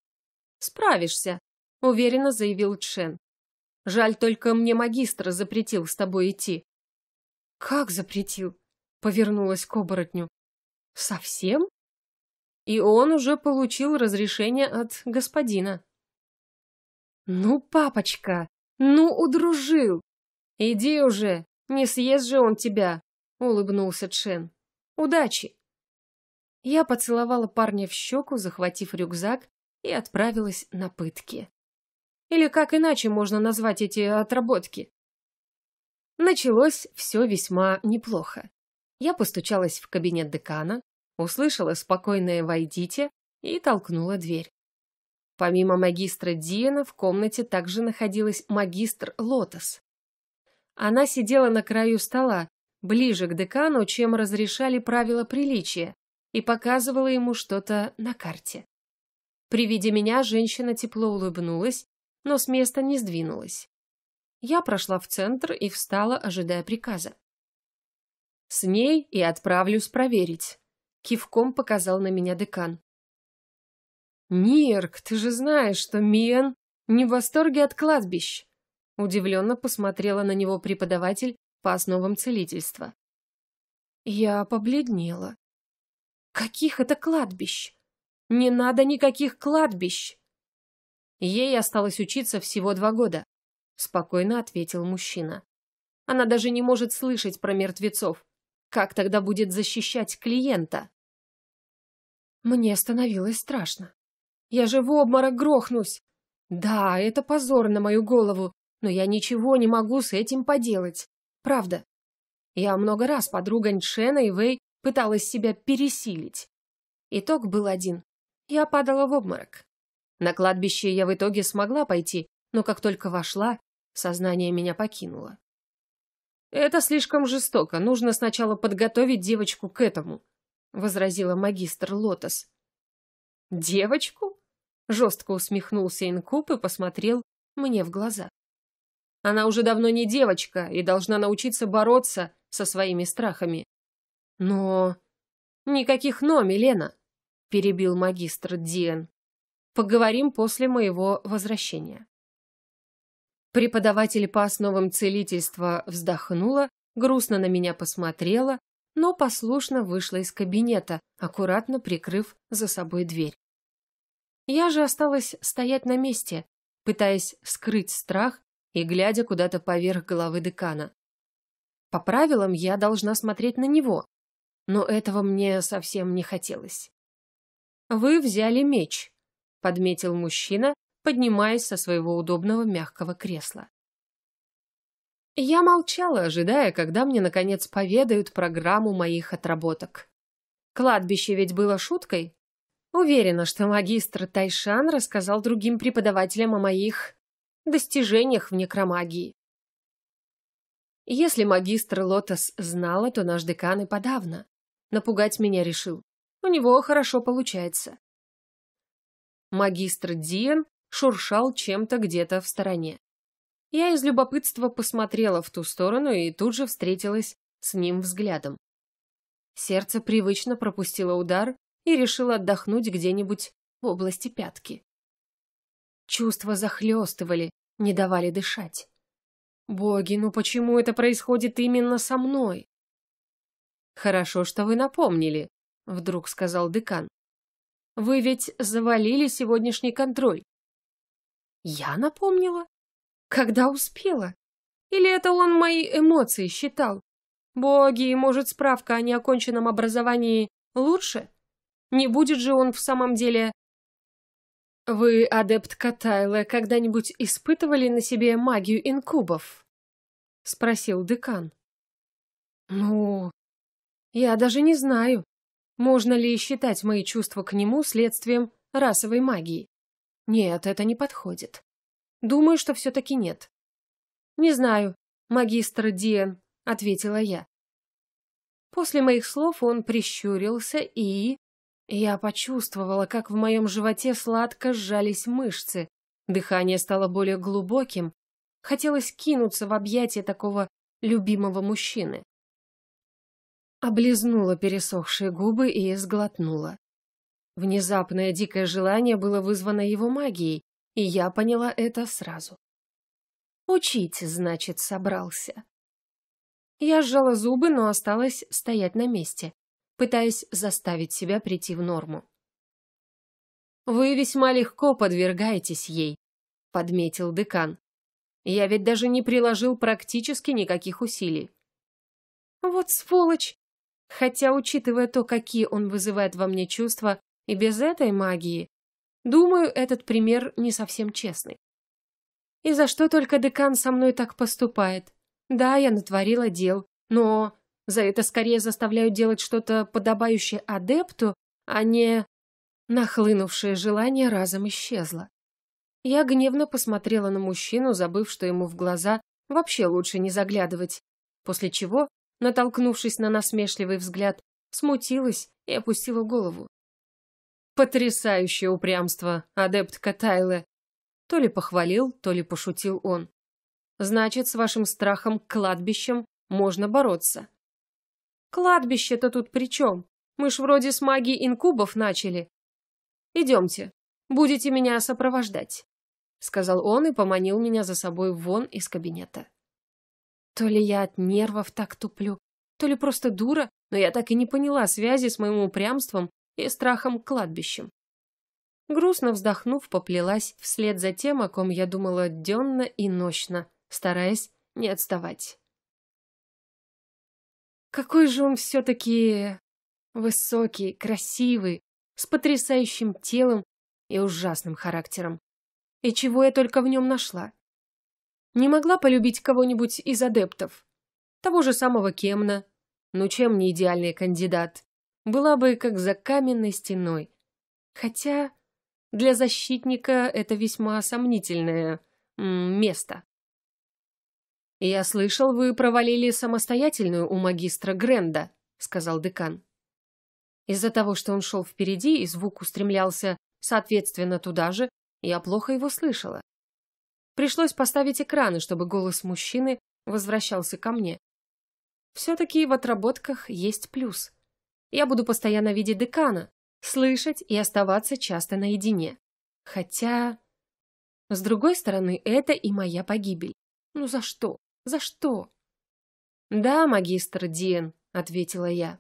«Справишься», — уверенно заявил Чен. Жаль, только мне магистр запретил с тобой идти. Как запретил? Повернулась к оборотню. Совсем? И он уже получил разрешение от господина. Ну, папочка, ну удружил. Иди уже, не съест же он тебя, улыбнулся Чен. Удачи. Я поцеловала парня в щеку, захватив рюкзак, и отправилась на пытки. Или как иначе можно назвать эти отработки? Началось все весьма неплохо. Я постучалась в кабинет декана, услышала спокойное «войдите» и толкнула дверь. Помимо магистра Диана в комнате также находилась магистр Лотос. Она сидела на краю стола, ближе к декану, чем разрешали правила приличия, и показывала ему что-то на карте. При виде меня женщина тепло улыбнулась но с места не сдвинулась. Я прошла в центр и встала, ожидая приказа. «С ней и отправлюсь проверить», — кивком показал на меня декан. «Нирк, ты же знаешь, что Миен не в восторге от кладбищ», — удивленно посмотрела на него преподаватель по основам целительства. Я побледнела. «Каких это кладбищ? Не надо никаких кладбищ!» Ей осталось учиться всего два года», — спокойно ответил мужчина. «Она даже не может слышать про мертвецов. Как тогда будет защищать клиента?» Мне становилось страшно. «Я же в обморок грохнусь!» «Да, это позор на мою голову, но я ничего не могу с этим поделать. Правда. Я много раз подруга Ньшена и Вэй пыталась себя пересилить. Итог был один. Я падала в обморок. На кладбище я в итоге смогла пойти, но как только вошла, сознание меня покинуло. «Это слишком жестоко. Нужно сначала подготовить девочку к этому», — возразила магистр Лотос. «Девочку?» — жестко усмехнулся Инкуб и посмотрел мне в глаза. «Она уже давно не девочка и должна научиться бороться со своими страхами». «Но...» «Никаких «но», Милена», — перебил магистр Диэн. Поговорим после моего возвращения». Преподаватель по основам целительства вздохнула, грустно на меня посмотрела, но послушно вышла из кабинета, аккуратно прикрыв за собой дверь. Я же осталась стоять на месте, пытаясь скрыть страх и глядя куда-то поверх головы декана. По правилам я должна смотреть на него, но этого мне совсем не хотелось. «Вы взяли меч», подметил мужчина, поднимаясь со своего удобного мягкого кресла. Я молчала, ожидая, когда мне наконец поведают программу моих отработок. Кладбище ведь было шуткой. Уверена, что магистр Тайшан рассказал другим преподавателям о моих достижениях в некромагии. Если магистр Лотос знала, то наш декан и подавно. Напугать меня решил. У него хорошо получается. Магистр Диен шуршал чем-то где-то в стороне. Я из любопытства посмотрела в ту сторону и тут же встретилась с ним взглядом. Сердце привычно пропустило удар и решило отдохнуть где-нибудь в области пятки. Чувства захлестывали, не давали дышать. Боги, ну почему это происходит именно со мной? Хорошо, что вы напомнили, вдруг сказал декан. Вы ведь завалили сегодняшний контроль. Я напомнила? Когда успела? Или это он мои эмоции считал? Боги, может, справка о неоконченном образовании лучше? Не будет же он в самом деле... Вы, адепт Катайла, когда-нибудь испытывали на себе магию инкубов? Спросил декан. Ну, я даже не знаю. Можно ли считать мои чувства к нему следствием расовой магии? Нет, это не подходит. Думаю, что все-таки нет. Не знаю, магистр Диэн, ответила я. После моих слов он прищурился и... Я почувствовала, как в моем животе сладко сжались мышцы, дыхание стало более глубоким, хотелось кинуться в объятия такого любимого мужчины. Облизнула пересохшие губы и сглотнула. Внезапное дикое желание было вызвано его магией, и я поняла это сразу. Учить, значит, собрался. Я сжала зубы, но осталась стоять на месте, пытаясь заставить себя прийти в норму. «Вы весьма легко подвергаетесь ей», — подметил декан. «Я ведь даже не приложил практически никаких усилий». «Вот сволочь!» Хотя, учитывая то, какие он вызывает во мне чувства, и без этой магии, думаю, этот пример не совсем честный. И за что только декан со мной так поступает? Да, я натворила дел, но за это скорее заставляю делать что-то подобающее адепту, а не... Нахлынувшее желание разом исчезло. Я гневно посмотрела на мужчину, забыв, что ему в глаза вообще лучше не заглядывать, после чего натолкнувшись на насмешливый взгляд, смутилась и опустила голову. Потрясающее упрямство, адепт Катайле. То ли похвалил, то ли пошутил он. Значит, с вашим страхом кладбищем можно бороться. Кладбище-то тут при чем? Мы ж вроде с магией инкубов начали. Идемте, будете меня сопровождать, сказал он и поманил меня за собой вон из кабинета. То ли я от нервов так туплю, то ли просто дура, но я так и не поняла связи с моим упрямством и страхом кладбищем. Грустно вздохнув, поплелась вслед за тем, о ком я думала денно и нощно, стараясь не отставать. Какой же он все-таки высокий, красивый, с потрясающим телом и ужасным характером. И чего я только в нем нашла. Не могла полюбить кого-нибудь из адептов. Того же самого Кемна. Ну чем не идеальный кандидат? Была бы как за каменной стеной. Хотя для защитника это весьма сомнительное место. «Я слышал, вы провалили самостоятельную у магистра Гренда», — сказал декан. Из-за того, что он шел впереди и звук устремлялся, соответственно, туда же, я плохо его слышала. Пришлось поставить экраны, чтобы голос мужчины возвращался ко мне. Все-таки в отработках есть плюс. Я буду постоянно видеть декана, слышать и оставаться часто наедине. Хотя... С другой стороны, это и моя погибель. Ну за что? За что? Да, магистр Диен, ответила я.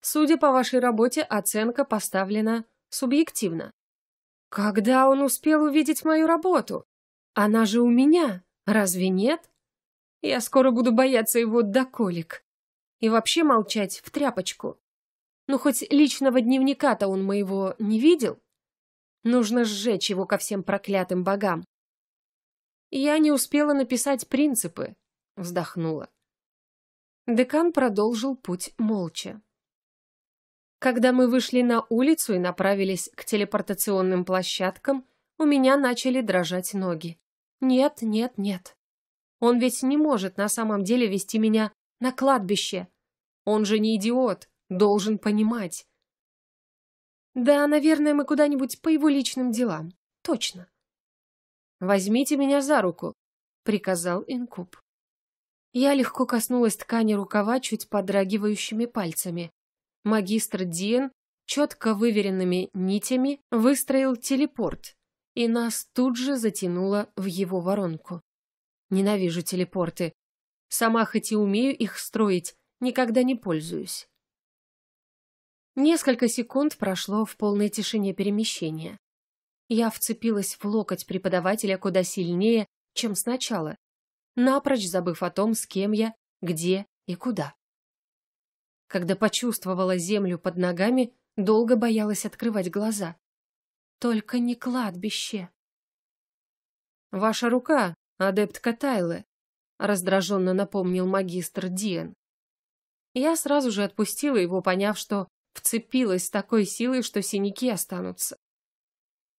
Судя по вашей работе, оценка поставлена субъективно. Когда он успел увидеть мою работу? Она же у меня, разве нет? Я скоро буду бояться его доколик И вообще молчать в тряпочку. Ну, хоть личного дневника-то он моего не видел. Нужно сжечь его ко всем проклятым богам. Я не успела написать принципы, вздохнула. Декан продолжил путь молча. Когда мы вышли на улицу и направились к телепортационным площадкам, у меня начали дрожать ноги. Нет, нет, нет. Он ведь не может на самом деле вести меня на кладбище. Он же не идиот, должен понимать. Да, наверное, мы куда-нибудь по его личным делам. Точно. Возьмите меня за руку, приказал Инкуб. Я легко коснулась ткани рукава чуть подрагивающими пальцами. Магистр Дин четко выверенными нитями выстроил телепорт, и нас тут же затянуло в его воронку. Ненавижу телепорты. Сама хоть и умею их строить, никогда не пользуюсь. Несколько секунд прошло в полной тишине перемещения. Я вцепилась в локоть преподавателя куда сильнее, чем сначала, напрочь забыв о том, с кем я, где и куда. Когда почувствовала землю под ногами, долго боялась открывать глаза. Только не кладбище. «Ваша рука, адепт Катайлы, раздраженно напомнил магистр Диен. Я сразу же отпустила его, поняв, что вцепилась с такой силой, что синяки останутся.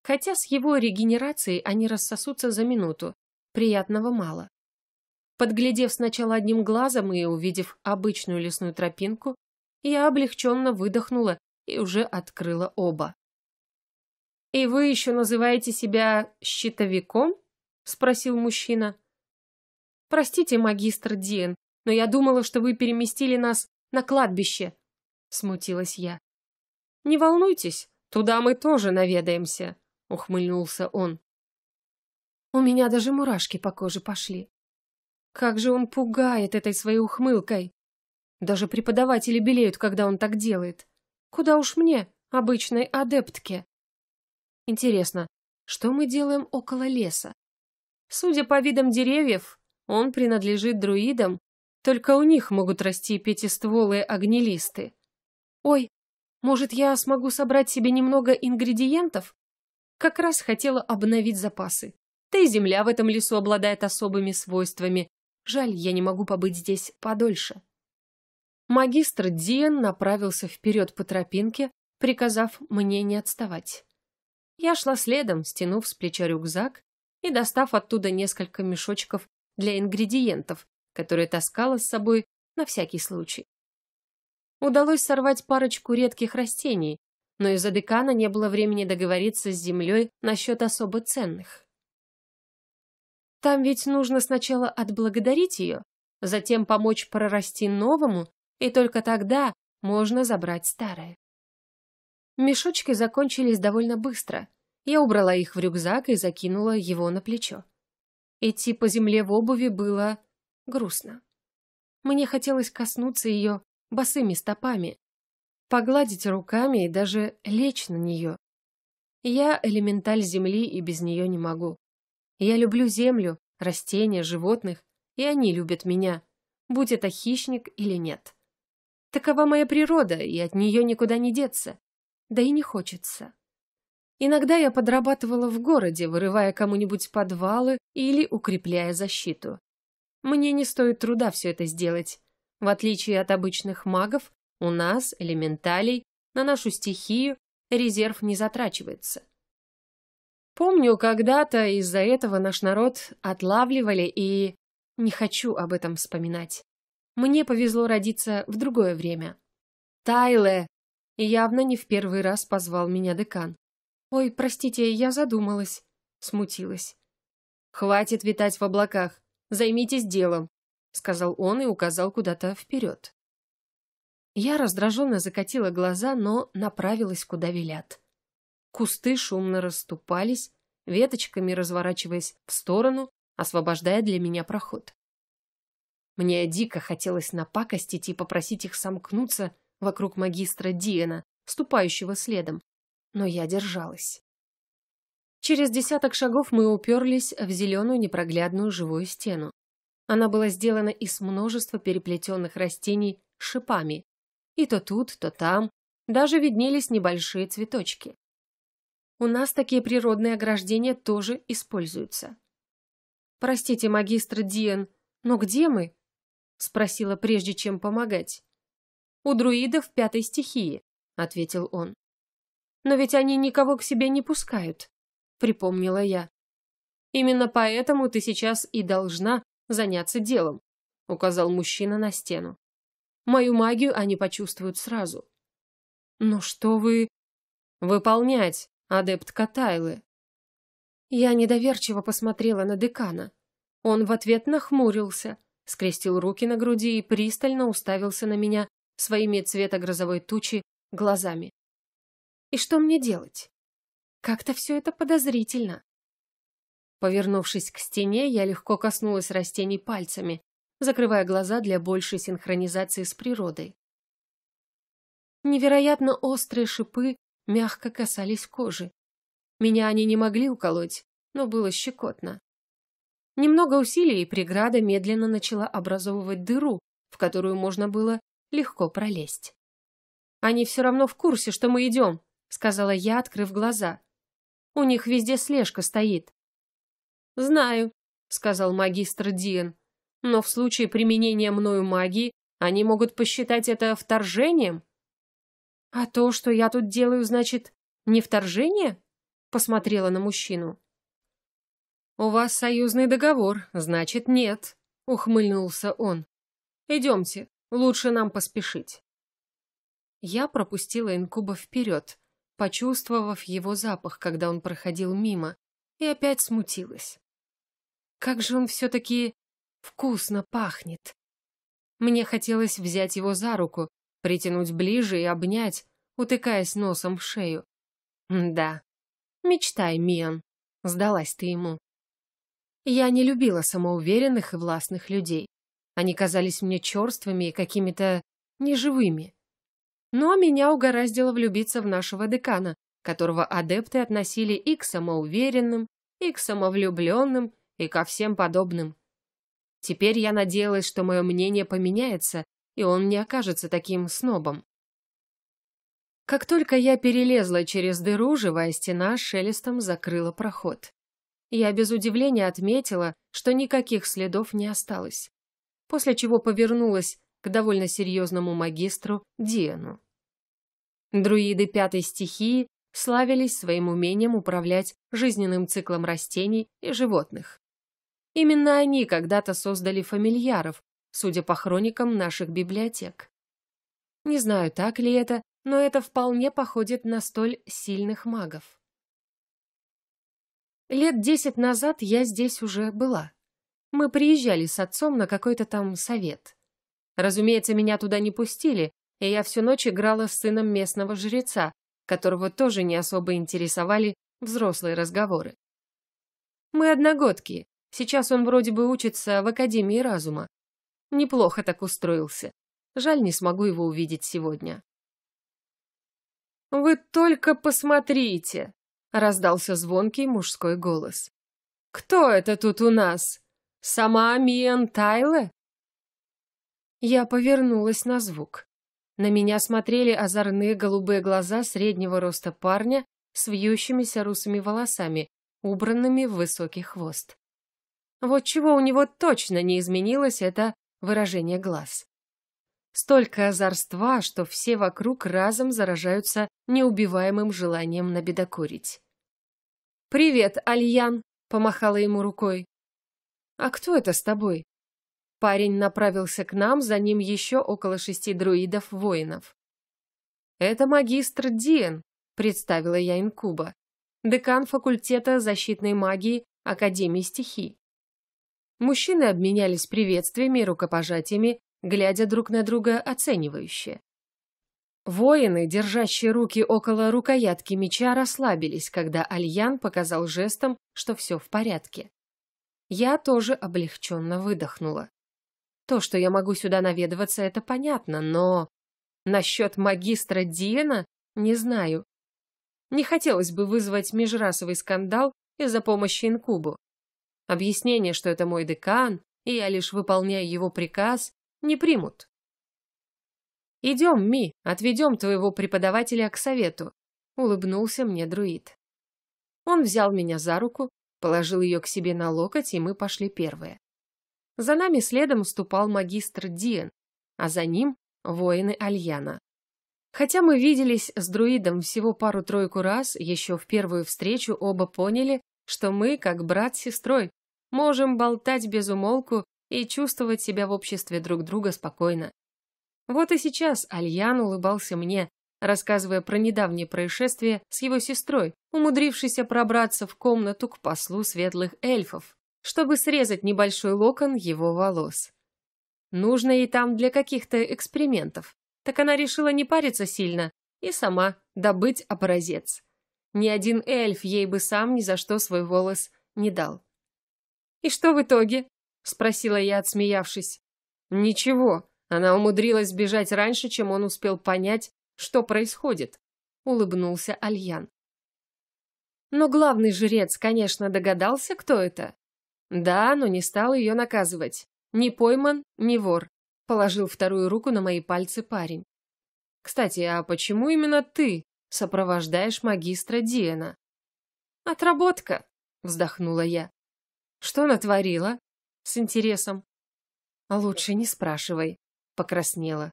Хотя с его регенерацией они рассосутся за минуту, приятного мало. Подглядев сначала одним глазом и увидев обычную лесную тропинку, я облегченно выдохнула и уже открыла оба. «И вы еще называете себя щитовиком?» — спросил мужчина. «Простите, магистр Диэн, но я думала, что вы переместили нас на кладбище», — смутилась я. «Не волнуйтесь, туда мы тоже наведаемся», — ухмыльнулся он. У меня даже мурашки по коже пошли. Как же он пугает этой своей ухмылкой. Даже преподаватели белеют, когда он так делает. Куда уж мне, обычной адептке. Интересно, что мы делаем около леса? Судя по видам деревьев, он принадлежит друидам, только у них могут расти пятистволые огнелисты. Ой, может, я смогу собрать себе немного ингредиентов? Как раз хотела обновить запасы. Да и земля в этом лесу обладает особыми свойствами. Жаль, я не могу побыть здесь подольше. Магистр Диен направился вперед по тропинке, приказав мне не отставать. Я шла следом, стянув с плеча рюкзак и достав оттуда несколько мешочков для ингредиентов, которые таскала с собой на всякий случай. Удалось сорвать парочку редких растений, но из-за декана не было времени договориться с землей насчет особо ценных. Там ведь нужно сначала отблагодарить ее, затем помочь прорасти новому, и только тогда можно забрать старое. Мешочки закончились довольно быстро. Я убрала их в рюкзак и закинула его на плечо. Идти по земле в обуви было грустно. Мне хотелось коснуться ее босыми стопами, погладить руками и даже лечь на нее. Я элементаль земли и без нее не могу. Я люблю землю, растения, животных, и они любят меня, будь это хищник или нет. Такова моя природа, и от нее никуда не деться да и не хочется. Иногда я подрабатывала в городе, вырывая кому-нибудь подвалы или укрепляя защиту. Мне не стоит труда все это сделать. В отличие от обычных магов, у нас, элементалей, на нашу стихию резерв не затрачивается. Помню, когда-то из-за этого наш народ отлавливали и... Не хочу об этом вспоминать. Мне повезло родиться в другое время. Тайле и явно не в первый раз позвал меня декан. «Ой, простите, я задумалась», — смутилась. «Хватит витать в облаках, займитесь делом», — сказал он и указал куда-то вперед. Я раздраженно закатила глаза, но направилась, куда велят. Кусты шумно расступались, веточками разворачиваясь в сторону, освобождая для меня проход. Мне дико хотелось напакостить и попросить их сомкнуться, вокруг магистра Диена, ступающего следом. Но я держалась. Через десяток шагов мы уперлись в зеленую непроглядную живую стену. Она была сделана из множества переплетенных растений шипами. И то тут, то там даже виднелись небольшие цветочки. У нас такие природные ограждения тоже используются. «Простите, магистр Диен, но где мы?» – спросила прежде, чем помогать у друидов пятой стихии», — ответил он. «Но ведь они никого к себе не пускают», — припомнила я. «Именно поэтому ты сейчас и должна заняться делом», — указал мужчина на стену. «Мою магию они почувствуют сразу». «Но что вы...» «Выполнять, адепт Катайлы». Я недоверчиво посмотрела на декана. Он в ответ нахмурился, скрестил руки на груди и пристально уставился на меня своими цвета грозовой тучи глазами. «И что мне делать? Как-то все это подозрительно». Повернувшись к стене, я легко коснулась растений пальцами, закрывая глаза для большей синхронизации с природой. Невероятно острые шипы мягко касались кожи. Меня они не могли уколоть, но было щекотно. Немного усилий, и преграда медленно начала образовывать дыру, в которую можно было легко пролезть. «Они все равно в курсе, что мы идем», — сказала я, открыв глаза. «У них везде слежка стоит». «Знаю», — сказал магистр Диен, «но в случае применения мною магии они могут посчитать это вторжением». «А то, что я тут делаю, значит, не вторжение?» — посмотрела на мужчину. «У вас союзный договор, значит, нет», — ухмыльнулся он. «Идемте, Лучше нам поспешить. Я пропустила инкуба вперед, почувствовав его запах, когда он проходил мимо, и опять смутилась. Как же он все-таки вкусно пахнет. Мне хотелось взять его за руку, притянуть ближе и обнять, утыкаясь носом в шею. Да, мечтай, Миан, сдалась ты ему. Я не любила самоуверенных и властных людей. Они казались мне черствыми и какими-то неживыми. Но меня угораздило влюбиться в нашего декана, которого адепты относили и к самоуверенным, и к самовлюбленным, и ко всем подобным. Теперь я надеялась, что мое мнение поменяется, и он не окажется таким снобом. Как только я перелезла через дыру, живая стена шелестом закрыла проход. Я без удивления отметила, что никаких следов не осталось после чего повернулась к довольно серьезному магистру Диану. Друиды пятой стихии славились своим умением управлять жизненным циклом растений и животных. Именно они когда-то создали фамильяров, судя по хроникам наших библиотек. Не знаю, так ли это, но это вполне походит на столь сильных магов. Лет десять назад я здесь уже была. Мы приезжали с отцом на какой-то там совет. Разумеется, меня туда не пустили, и я всю ночь играла с сыном местного жреца, которого тоже не особо интересовали взрослые разговоры. Мы одногодки, сейчас он вроде бы учится в Академии разума. Неплохо так устроился. Жаль, не смогу его увидеть сегодня. «Вы только посмотрите!» — раздался звонкий мужской голос. «Кто это тут у нас?» Сама Миэн Тайла? Я повернулась на звук. На меня смотрели озорные голубые глаза среднего роста парня с вьющимися русыми волосами, убранными в высокий хвост. Вот чего у него точно не изменилось, это выражение глаз. Столько озорства, что все вокруг разом заражаются неубиваемым желанием набедокурить. «Привет, Альян!» — помахала ему рукой. «А кто это с тобой?» Парень направился к нам, за ним еще около шести друидов-воинов. «Это магистр Диен», — представила я инкуба, декан факультета защитной магии Академии стихий. Мужчины обменялись приветствиями и рукопожатиями, глядя друг на друга оценивающе. Воины, держащие руки около рукоятки меча, расслабились, когда Альян показал жестом, что все в порядке. Я тоже облегченно выдохнула. То, что я могу сюда наведываться, это понятно, но... Насчет магистра Диена не знаю. Не хотелось бы вызвать межрасовый скандал из-за помощи инкубу. Объяснение, что это мой декан, и я лишь выполняю его приказ, не примут. «Идем, Ми, отведем твоего преподавателя к совету», — улыбнулся мне друид. Он взял меня за руку, Положил ее к себе на локоть, и мы пошли первые. За нами следом вступал магистр Диен, а за ним воины Альяна. Хотя мы виделись с друидом всего пару-тройку раз, еще в первую встречу оба поняли, что мы, как брат с сестрой, можем болтать без умолку и чувствовать себя в обществе друг друга спокойно. Вот и сейчас Альян улыбался мне, рассказывая про недавнее происшествие с его сестрой, умудрившейся пробраться в комнату к послу светлых эльфов, чтобы срезать небольшой локон его волос. Нужно ей там для каких-то экспериментов. Так она решила не париться сильно и сама добыть образец. Ни один эльф ей бы сам ни за что свой волос не дал. «И что в итоге?» – спросила я, отсмеявшись. «Ничего», она умудрилась бежать раньше, чем он успел понять, что происходит?» — улыбнулся Альян. Но главный жрец, конечно, догадался, кто это. Да, но не стал ее наказывать. Ни пойман, ни вор. Положил вторую руку на мои пальцы парень. Кстати, а почему именно ты сопровождаешь магистра Диэна? Отработка, вздохнула я. Что натворила? С интересом. Лучше не спрашивай, покраснела.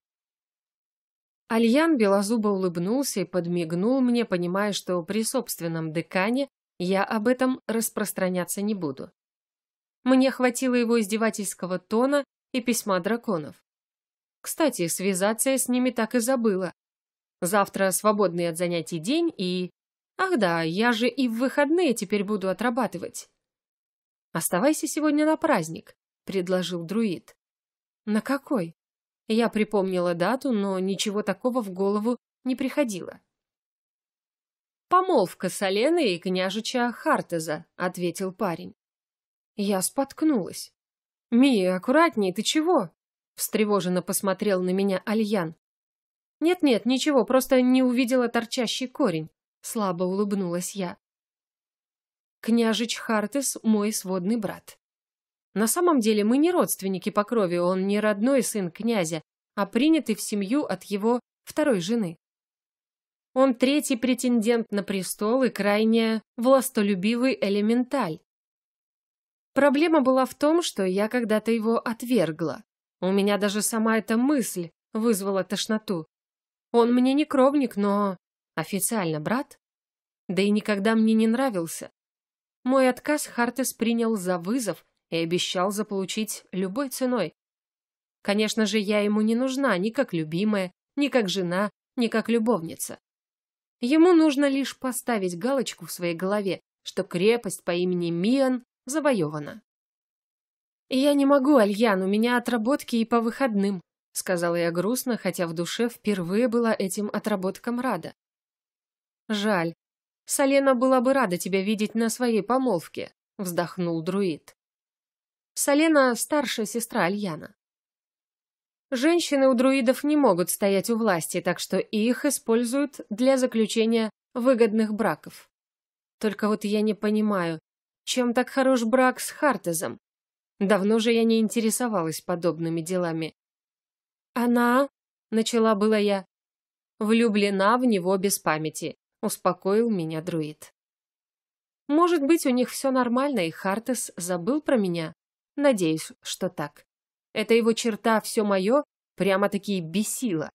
Альян белозубо улыбнулся и подмигнул мне, понимая, что при собственном декане я об этом распространяться не буду. Мне хватило его издевательского тона и письма драконов. Кстати, связаться я с ними так и забыла. Завтра свободный от занятий день и... Ах да, я же и в выходные теперь буду отрабатывать. «Оставайся сегодня на праздник», — предложил друид. «На какой?» Я припомнила дату, но ничего такого в голову не приходило. «Помолвка Солены и княжича Хартеза», — ответил парень. Я споткнулась. «Мия, аккуратней, ты чего?» — встревоженно посмотрел на меня Альян. «Нет-нет, ничего, просто не увидела торчащий корень», — слабо улыбнулась я. «Княжич Хартес — мой сводный брат. На самом деле мы не родственники по крови, он не родной сын князя, а принятый в семью от его второй жены. Он третий претендент на престол и крайне властолюбивый элементаль. Проблема была в том, что я когда-то его отвергла. У меня даже сама эта мысль вызвала тошноту. Он мне не кровник, но официально брат. Да и никогда мне не нравился. Мой отказ Хартес принял за вызов и обещал заполучить любой ценой. Конечно же, я ему не нужна ни как любимая, ни как жена, ни как любовница. Ему нужно лишь поставить галочку в своей голове, что крепость по имени Миан завоевана. «Я не могу, Альян, у меня отработки и по выходным», сказала я грустно, хотя в душе впервые была этим отработкам рада. «Жаль. Салена была бы рада тебя видеть на своей помолвке», вздохнул друид. Салена — старшая сестра Альяна. Женщины у друидов не могут стоять у власти, так что их используют для заключения выгодных браков. Только вот я не понимаю, чем так хорош брак с Хартезом? Давно же я не интересовалась подобными делами. Она, начала была я, влюблена в него без памяти, успокоил меня друид. Может быть, у них все нормально, и Хартес забыл про меня? Надеюсь, что так. Это его черта «все мое» прямо-таки бесило.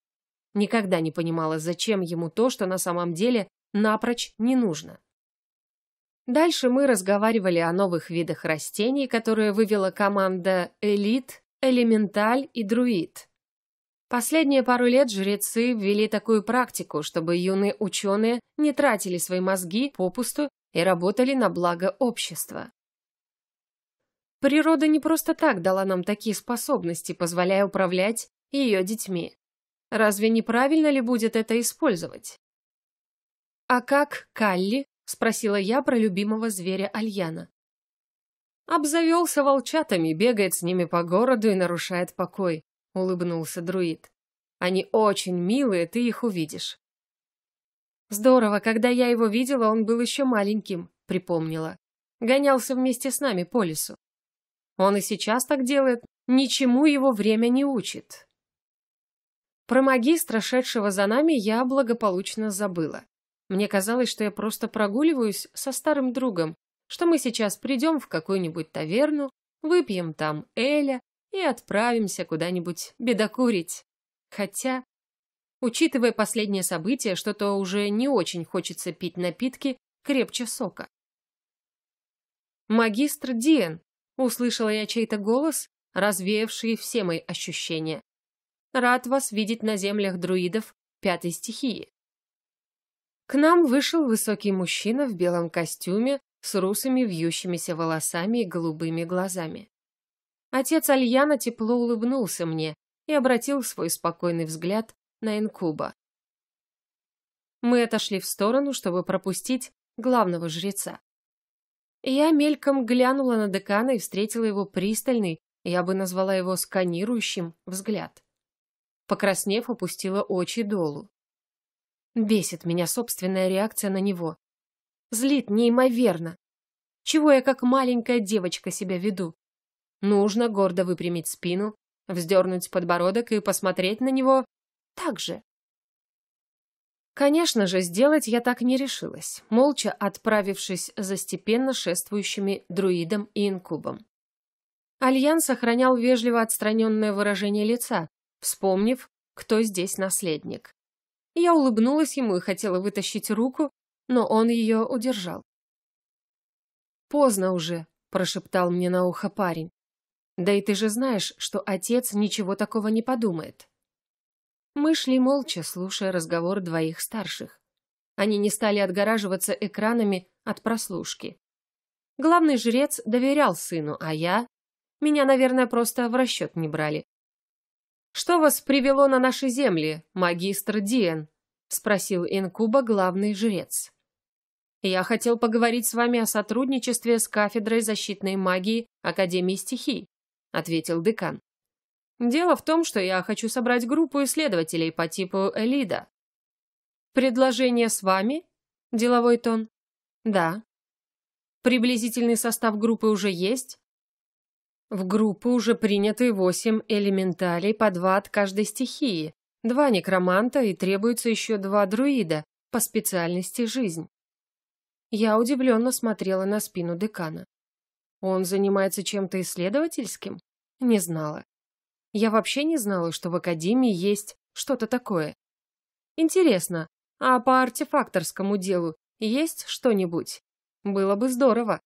Никогда не понимала, зачем ему то, что на самом деле напрочь не нужно. Дальше мы разговаривали о новых видах растений, которые вывела команда «Элит», «Элементаль» и «Друид». Последние пару лет жрецы ввели такую практику, чтобы юные ученые не тратили свои мозги попусту и работали на благо общества. Природа не просто так дала нам такие способности, позволяя управлять ее детьми. Разве неправильно ли будет это использовать? «А как Калли?» – спросила я про любимого зверя Альяна. «Обзавелся волчатами, бегает с ними по городу и нарушает покой», – улыбнулся друид. «Они очень милые, ты их увидишь». «Здорово, когда я его видела, он был еще маленьким», – припомнила. «Гонялся вместе с нами по лесу. Он и сейчас так делает, ничему его время не учит. Про магистра, шедшего за нами, я благополучно забыла. Мне казалось, что я просто прогуливаюсь со старым другом, что мы сейчас придем в какую-нибудь таверну, выпьем там Эля и отправимся куда-нибудь бедокурить. Хотя, учитывая последнее событие, что-то уже не очень хочется пить напитки крепче сока. Магистр Диен Услышала я чей-то голос, развеявший все мои ощущения. Рад вас видеть на землях друидов пятой стихии. К нам вышел высокий мужчина в белом костюме с русыми вьющимися волосами и голубыми глазами. Отец Альяна тепло улыбнулся мне и обратил свой спокойный взгляд на инкуба. Мы отошли в сторону, чтобы пропустить главного жреца. Я мельком глянула на декана и встретила его пристальный, я бы назвала его сканирующим, взгляд. Покраснев, опустила очи долу. Бесит меня собственная реакция на него. Злит неимоверно. Чего я как маленькая девочка себя веду? Нужно гордо выпрямить спину, вздернуть подбородок и посмотреть на него так же, Конечно же, сделать я так не решилась, молча отправившись за степенно шествующими друидом и инкубом. Альян сохранял вежливо отстраненное выражение лица, вспомнив, кто здесь наследник. Я улыбнулась ему и хотела вытащить руку, но он ее удержал. «Поздно уже», — прошептал мне на ухо парень. «Да и ты же знаешь, что отец ничего такого не подумает». Мы шли молча, слушая разговор двоих старших. Они не стали отгораживаться экранами от прослушки. Главный жрец доверял сыну, а я... Меня, наверное, просто в расчет не брали. «Что вас привело на наши земли, магистр Диен?» — спросил инкуба главный жрец. «Я хотел поговорить с вами о сотрудничестве с кафедрой защитной магии Академии стихий», — ответил декан. Дело в том, что я хочу собрать группу исследователей по типу Элида. Предложение с вами? Деловой тон. Да. Приблизительный состав группы уже есть? В группу уже приняты восемь элементалей по два от каждой стихии, два некроманта и требуется еще два друида по специальности жизнь. Я удивленно смотрела на спину декана. Он занимается чем-то исследовательским? Не знала. Я вообще не знала, что в Академии есть что-то такое. Интересно, а по артефакторскому делу есть что-нибудь? Было бы здорово.